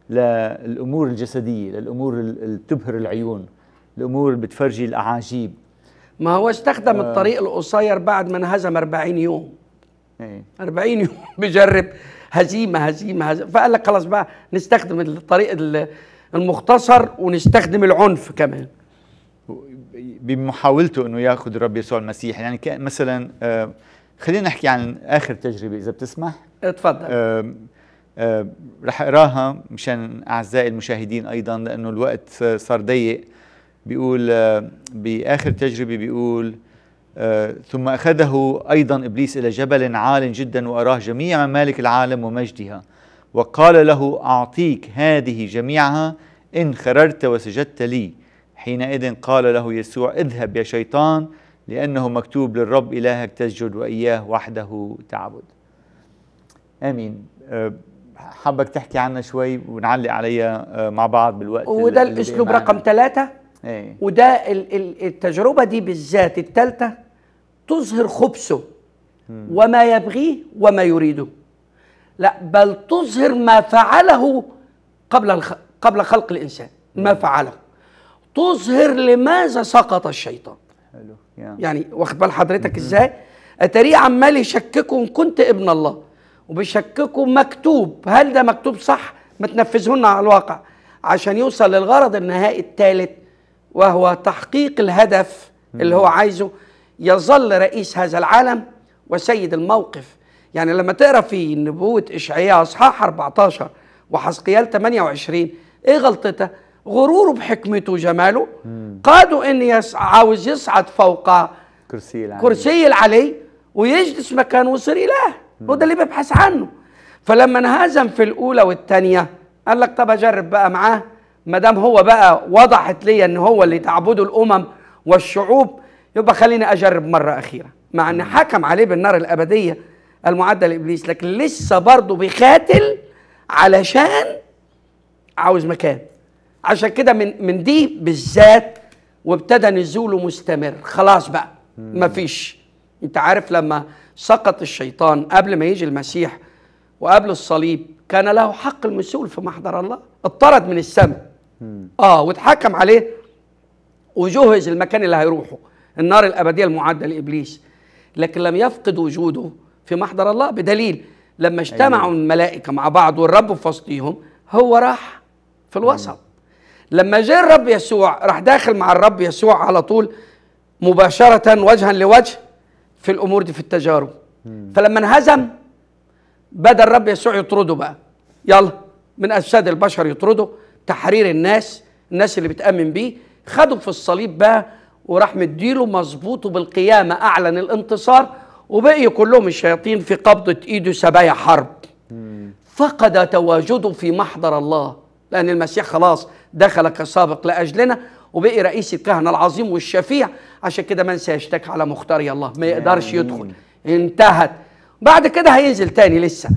للامور الجسديه للامور اللي بتبهر العيون الامور اللي بتفرجي الاعاجيب ما هو استخدم آه الطريق القصير بعد ما انهزم 40 يوم ايه 40 يوم بجرب هزيمه هزيمه, هزيمة فقال لك خلاص بقى نستخدم الطريق المختصر ونستخدم العنف كمان بمحاولته انه ياخذ الرب يسوع المسيح يعني كان مثلا آه خلينا نحكي عن اخر تجربه اذا بتسمح تفضل آه آه رح اقراها مشان اعزائي المشاهدين ايضا لانه الوقت صار ضيق بيقول آه باخر تجربه بيقول آه ثم اخذه ايضا ابليس الى جبل عال جدا واراه جميع ممالك العالم ومجدها وقال له اعطيك هذه جميعها ان خررت وسجدت لي حينئذ قال له يسوع اذهب يا شيطان لأنه مكتوب للرب إلهك تسجد وإياه وحده تعبد آمين أه، حابك تحكي عنها شوي ونعلق عليها أه، مع بعض بالوقت وده الأسلوب رقم ثلاثة ايه؟ وده التجربة دي بالذات الثالثة تظهر خبثه وما يبغيه وما يريده لا بل تظهر ما فعله قبل قبل خلق الإنسان ما فعله تظهر لماذا سقط الشيطان يعني واخد بال حضرتك mm-hmm. ازاي اتاريه عمال يشككوا ان كنت ابن الله وبيشككوا مكتوب هل ده مكتوب صح ما تنفذهن على الواقع عشان يوصل للغرض النهائي الثالث وهو تحقيق الهدف اللي mm-hmm. هو عايزه يظل رئيس هذا العالم وسيد الموقف يعني لما تقرا في نبوه اشعياء اصحاح 14 وحزقيال 28 ايه غلطتها غروره بحكمته وجماله قادوا ان يس عاوز يصعد فوق كرسي العلي كرسي العلي ويجلس مكانه وصل اله وده اللي ببحث عنه فلما انهزم في الاولى والثانيه قال لك طب اجرب بقى معاه ما دام هو بقى وضحت لي ان هو اللي تعبده الامم والشعوب يبقى خليني اجرب مره اخيره مع ان حكم عليه بالنار الابديه المعدة لابليس لكن لسه برضه بيخاتل علشان عاوز مكان عشان كده من من دي بالذات وابتدى نزوله مستمر خلاص بقى مفيش انت عارف لما سقط الشيطان قبل ما يجي المسيح وقبل الصليب كان له حق المسؤول في محضر الله اطرد من السماء اه واتحكم عليه وجهز المكان اللي هيروحه النار الابديه المعده لابليس لكن لم يفقد وجوده في محضر الله بدليل لما اجتمعوا أيوة. الملائكه مع بعض والرب في وسطيهم هو راح في الوسط لما جه الرب يسوع راح داخل مع الرب يسوع على طول مباشرة وجها لوجه في الأمور دي في التجارب فلما انهزم بدأ الرب يسوع يطرده بقى يلا من أجساد البشر يطرده تحرير الناس الناس اللي بتأمن بيه خده في الصليب بقى وراح مديله مظبوطه بالقيامة أعلن الانتصار وبقي كلهم الشياطين في قبضة إيده سبايا حرب فقد تواجده في محضر الله لأن المسيح خلاص دخل كسابق لأجلنا وبقي رئيس الكهنة العظيم والشفيع عشان كده من سيشتكي على مختاري الله ما يقدرش يدخل انتهت بعد كده هينزل تاني لسه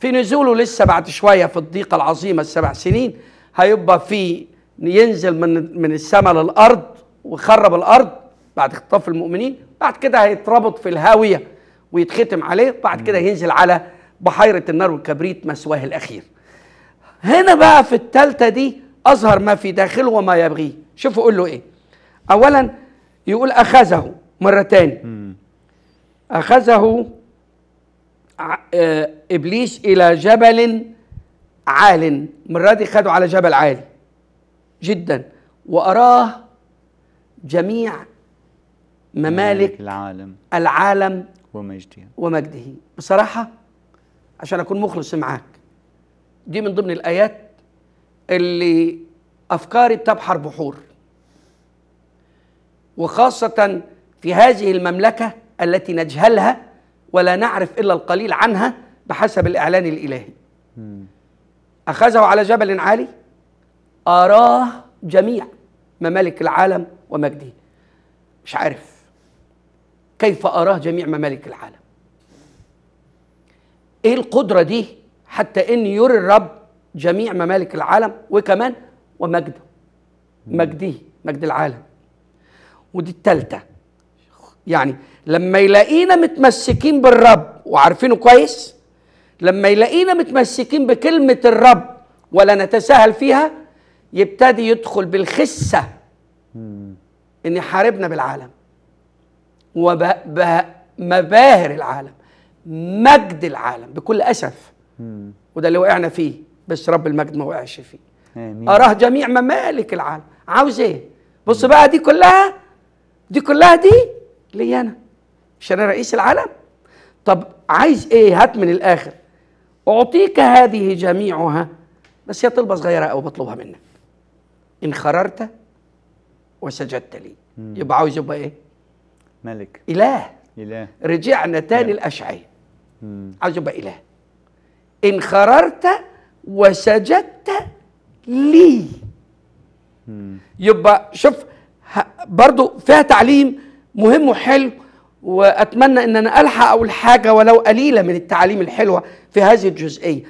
في نزوله لسه بعد شوية في الضيقة العظيمة السبع سنين هيبقى في ينزل من من السماء للأرض ويخرب الأرض بعد خطاف المؤمنين بعد كده هيتربط في الهاوية ويتختم عليه بعد كده ينزل على بحيرة النار والكبريت مسواه الأخير هنا بقى في الثالثه دي اظهر ما في داخله وما يبغيه شوفوا قول له ايه اولا يقول اخذه مره تاني اخذه آه، ابليس الى جبل عال المره دي خده على جبل عالي جدا واراه جميع ممالك العالم العالم ومجده ومجده بصراحه عشان اكون مخلص معاك دي من ضمن الايات اللي افكاري بتبحر بحور وخاصه في هذه المملكه التي نجهلها ولا نعرف الا القليل عنها بحسب الاعلان الالهي اخذه على جبل عالي اراه جميع ممالك العالم ومجده مش عارف كيف اراه جميع ممالك العالم ايه القدره دي حتى ان يري الرب جميع ممالك العالم وكمان ومجده مجده مجد العالم ودي التالتة يعني لما يلاقينا متمسكين بالرب وعارفينه كويس لما يلاقينا متمسكين بكلمة الرب ولا نتساهل فيها يبتدي يدخل بالخسة ان يحاربنا بالعالم ومباهر العالم مجد العالم بكل أسف وده اللي وقعنا فيه بس رب المجد ما وقعش فيه آمين. اراه جميع ممالك العالم عاوز ايه بص بقى دي كلها دي كلها دي ليا انا مش انا رئيس العالم طب عايز ايه هات من الاخر اعطيك هذه جميعها بس هي طلبه صغيره قوي بطلبها منك ان خررت وسجدت لي مم. يبقى عاوز يبقى ايه ملك اله اله رجعنا تاني الاشعيه عاوز يبقى اله إن خررت وسجدت لي يبقى شوف برضو فيها تعليم مهم وحلو وأتمنى أن أنا ألحق أقول حاجة ولو قليلة من التعليم الحلوة في هذه الجزئية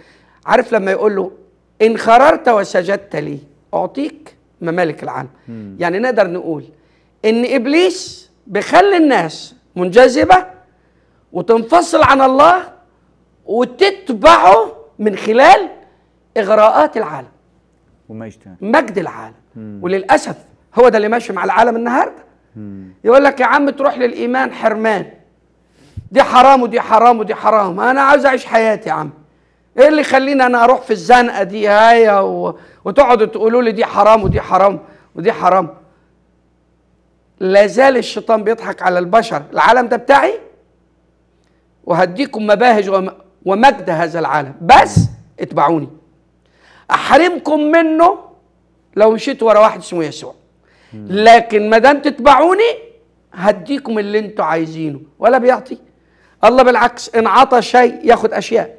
عارف لما يقول له إن خررت وسجدت لي أعطيك ممالك العالم مم. يعني نقدر نقول إن إبليس بيخلي الناس منجذبة وتنفصل عن الله وتتبعه من خلال اغراءات العالم وما مجد العالم مم. وللاسف هو ده اللي ماشي مع العالم النهارده يقول لك يا عم تروح للايمان حرمان دي حرام ودي حرام ودي حرام انا عاوز اعيش حياتي يا عم ايه اللي يخليني انا اروح في الزنقه دي هاي و... وتقعدوا تقولوا لي دي حرام ودي حرام ودي حرام لا زال الشيطان بيضحك على البشر العالم ده بتاعي وهديكم مباهج وم... ومجد هذا العالم بس اتبعوني احرمكم منه لو مشيت ورا واحد اسمه يسوع لكن ما دام تتبعوني هديكم اللي انتم عايزينه ولا بيعطي الله بالعكس ان عطى شيء ياخد اشياء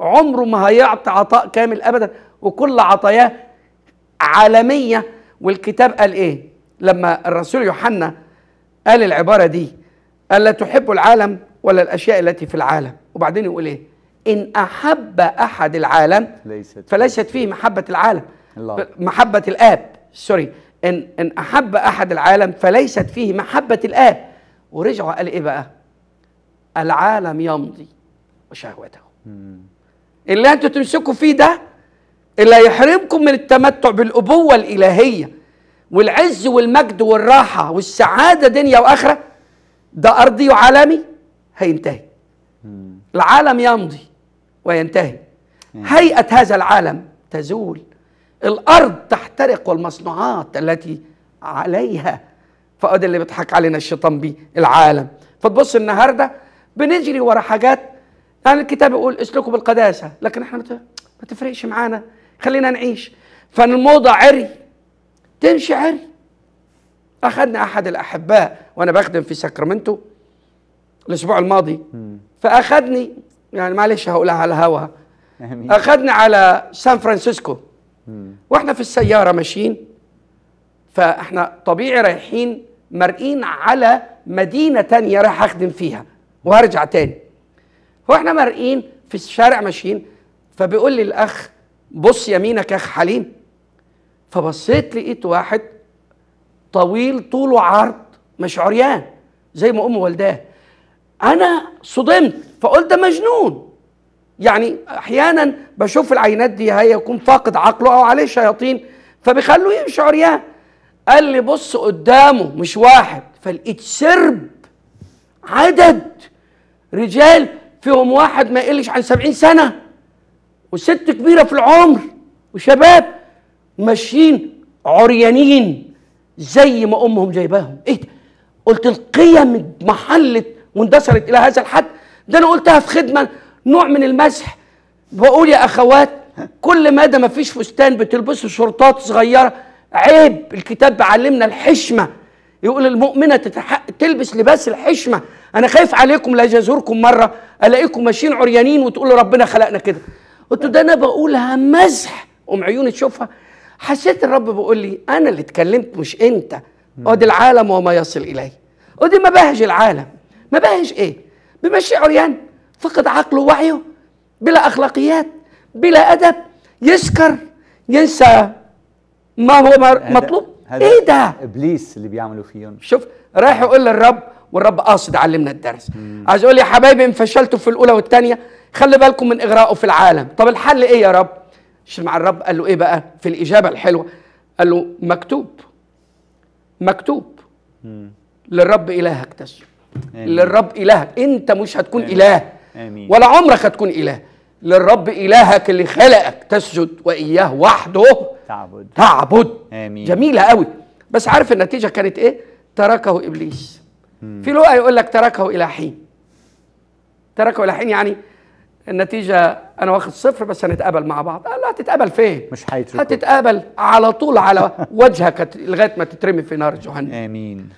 عمره ما هيعطي عطاء كامل ابدا وكل عطاياه عالميه والكتاب قال ايه لما الرسول يوحنا قال العباره دي الا تحب العالم ولا الأشياء التي في العالم وبعدين يقول إيه إن أحب أحد العالم ليست فليست فيه محبة العالم الله. محبة الآب سوري إن, إن أحب أحد العالم فليست فيه محبة الآب ورجعوا قال إيه بقى العالم يمضي وشهوته اللي أنتوا تمسكوا فيه ده اللي هيحرمكم من التمتع بالأبوة الإلهية والعز والمجد والراحة والسعادة دنيا وآخرة ده أرضي وعالمي هينتهي العالم يمضي وينتهي هيئة هذا العالم تزول الأرض تحترق والمصنوعات التي عليها فقد اللي بيضحك علينا الشيطان بيه العالم فتبص النهارده بنجري ورا حاجات يعني الكتاب يقول اسلكوا بالقداسه لكن احنا ما تفرقش معانا خلينا نعيش فالموضه عري تمشي عري اخذنا احد الاحباء وانا بخدم في ساكرامنتو الاسبوع الماضي فاخذني يعني معلش هقولها على الهوا اخذني على سان فرانسيسكو واحنا في السياره ماشيين فاحنا طبيعي رايحين مرئين على مدينه تانية رايح اخدم فيها وهرجع تاني واحنا مرئين في الشارع ماشيين فبيقول لي الاخ بص يمينك يا اخ حليم فبصيت لقيت واحد طويل طوله عرض مش عريان زي ما ام والداه انا صدمت فقلت ده مجنون يعني احيانا بشوف العينات دي هي يكون فاقد عقله او عليه شياطين فبيخلوه يمشي عريان قال لي بص قدامه مش واحد فلقيت سرب عدد رجال فيهم واحد ما يقلش عن سبعين سنة وست كبيرة في العمر وشباب ماشيين عريانين زي ما أمهم جايباهم إيه ده؟ قلت القيم محلت واندثرت الى هذا الحد ده انا قلتها في خدمه نوع من المسح بقول يا اخوات كل مدى ما فيش فستان بتلبسه شرطات صغيره عيب الكتاب بيعلمنا الحشمه يقول المؤمنه تتحق تلبس لباس الحشمه انا خايف عليكم لا ازوركم مره الاقيكم ماشيين عريانين وتقولوا ربنا خلقنا كده قلت ده انا بقولها مزح ام عيوني تشوفها حسيت الرب بيقول لي انا اللي اتكلمت مش انت ادي أه، العالم وما يصل اليه ودي أه، مباهج العالم ما مباهج ايه بمشي عريان فقد عقله ووعيه بلا اخلاقيات بلا ادب يسكر ينسى ما هو مطلوب هذا ايه ده ابليس اللي بيعملوا فيهم شوف رايح يقول للرب والرب قاصد علمنا الدرس عايز يقول يا حبايبي ان فشلتوا في الاولى والثانيه خلي بالكم من اغراءه في العالم طب الحل ايه يا رب مع الرب قال له ايه بقى في الاجابه الحلوه قال له مكتوب مكتوب مم. للرب الهك تسجد للرب إلهك أنت مش هتكون آمين. إله آمين. ولا عمرك هتكون إله للرب إلهك اللي خلقك تسجد وإياه وحده تعبد تعبد آمين. جميلة قوي بس عارف النتيجة كانت إيه؟ تركه إبليس مم. في لقاء يقول لك تركه إلى حين تركه إلى حين يعني النتيجة أنا واخد صفر بس هنتقابل مع بعض قال لا هتتقابل فين؟ مش هيتركه هتتقابل على طول على وجهك لغاية ما تترمي في نار جهنم آمين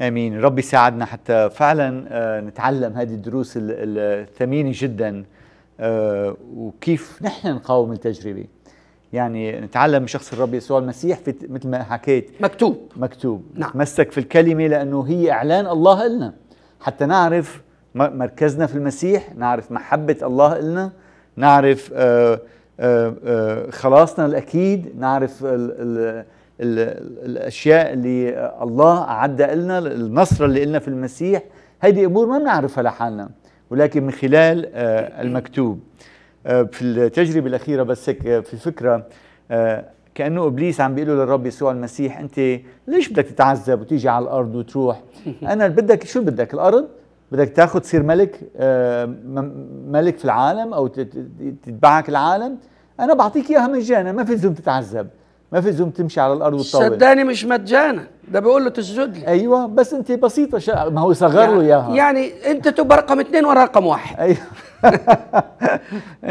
امين ربي ساعدنا حتى فعلا آه، نتعلم هذه الدروس الثمينه جدا آه، وكيف نحن نقاوم التجربه يعني نتعلم من شخص الرب يسوع المسيح في مثل ما حكيت مكتوب مكتوب نعم. مسك في الكلمه لانه هي اعلان الله لنا حتى نعرف مركزنا في المسيح نعرف محبه الله لنا نعرف آه، خلاصنا الاكيد نعرف الاشياء اللي الله اعد لنا النصر اللي لنا في المسيح هذه امور ما بنعرفها لحالنا ولكن من خلال آه، المكتوب آه، في التجربه الاخيره بس هيك آه، في فكره كانه ابليس عم بيقول للرب يسوع المسيح انت ليش بدك تتعذب وتيجي على الارض وتروح انا بدك شو بدك الارض بدك تاخذ تصير ملك ملك في العالم او تتبعك العالم انا بعطيك اياها مجانا ما في لزوم تتعذب ما في زوم تمشي على الارض وتطول صدقني مش مجانا ده بيقول له تسجد لي ايوه بس انت بسيطه شا... ما هو يصغر له اياها يعني انت تبقى رقم اثنين وانا رقم واحد ايوه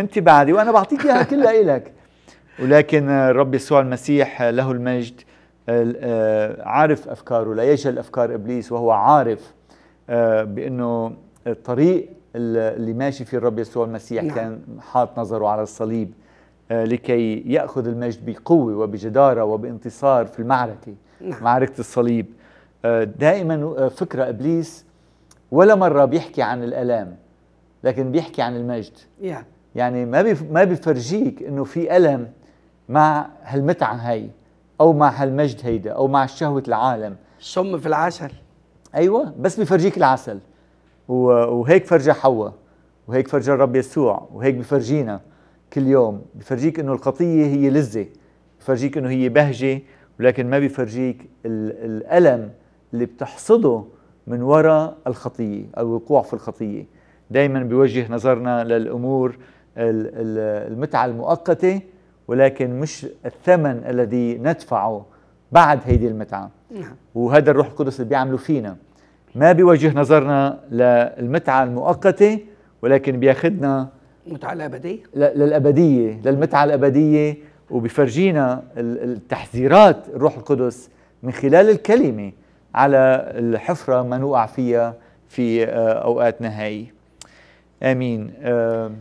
انت بعدي وانا بعطيك اياها كلها الك ولكن الرب يسوع المسيح له المجد آه، عارف افكاره لا يجهل افكار ابليس وهو عارف آه، بانه الطريق اللي ماشي فيه الرب يسوع المسيح نعم. كان حاط نظره على الصليب آه، لكي ياخذ المجد بقوه وبجداره وبانتصار في المعركه نعم. معركه الصليب آه، دائما آه، فكره ابليس ولا مره بيحكي عن الالام لكن بيحكي عن المجد يعني ما ما بيفرجيك انه في الم مع هالمتعه هي او مع هالمجد هيدا او مع شهوه العالم سم في العسل ايوه بس بيفرجيك العسل وهيك فرجى حواء وهيك فرجى الرب يسوع وهيك بفرجينا كل يوم بفرجيك انه الخطيه هي لذه بفرجيك انه هي بهجه ولكن ما بفرجيك الالم اللي بتحصده من وراء الخطيه او الوقوع في الخطيه دائما بيوجه نظرنا للامور المتعه المؤقته ولكن مش الثمن الذي ندفعه بعد هيدي المتعه نعم. وهذا الروح القدس اللي بيعمله فينا ما بيوجه نظرنا للمتعه المؤقته ولكن بياخذنا متعة الأبدية؟ للأبدية للمتعة الأبدية وبيفرجينا التحذيرات الروح القدس من خلال الكلمة على الحفرة ما نوقع فيها في آه، أوقاتنا نهائي آمين آه،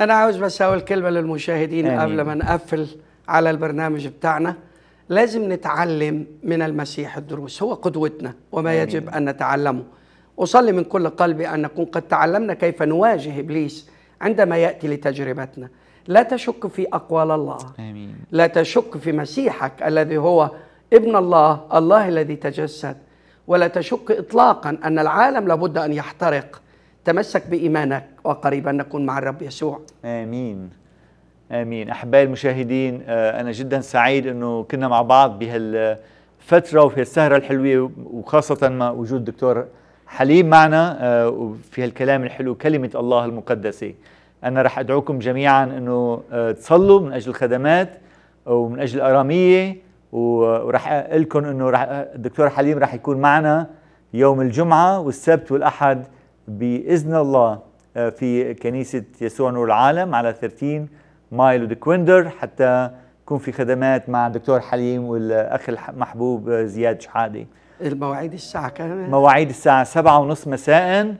أنا عاوز بس أقول كلمة للمشاهدين آمين. قبل ما نقفل على البرنامج بتاعنا لازم نتعلم من المسيح الدروس هو قدوتنا وما آمين. يجب أن نتعلمه أصلي من كل قلبي أن نكون قد تعلمنا كيف نواجه إبليس عندما ياتي لتجربتنا لا تشك في اقوال الله امين لا تشك في مسيحك الذي هو ابن الله الله الذي تجسد ولا تشك اطلاقا ان العالم لابد ان يحترق تمسك بايمانك وقريبا نكون مع الرب يسوع امين امين احبائي المشاهدين آه، انا جدا سعيد انه كنا مع بعض بهالفتره وفي السهره الحلوه وخاصه مع وجود دكتور حليم معنا آه، وفي هالكلام الحلو كلمه الله المقدسه أنا رح أدعوكم جميعا أنه آه، تصلوا من أجل الخدمات ومن أجل الأرامية ورح أقول لكم أنه رح الدكتور حليم رح يكون معنا يوم الجمعة والسبت والأحد بإذن الله آه، في كنيسة يسوع نور العالم على 13 مايل ودكويندر حتى يكون في خدمات مع الدكتور حليم والأخ المحبوب آه، زياد شحادي المواعيد الساعة كم مواعيد الساعة سبعة ونص مساءً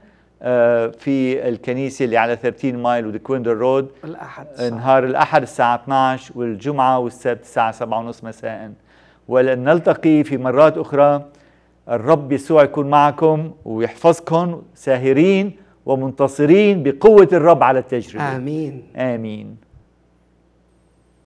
آه، في الكنيسة اللي على 30 مايل ودكويندر رود الأحد نهار الأحد الساعة 12 والجمعة والسبت الساعة 7:30 مساء ولنلتقي في مرات أخرى الرب يسوع يكون معكم ويحفظكم ساهرين ومنتصرين بقوة الرب على التجربة آمين آمين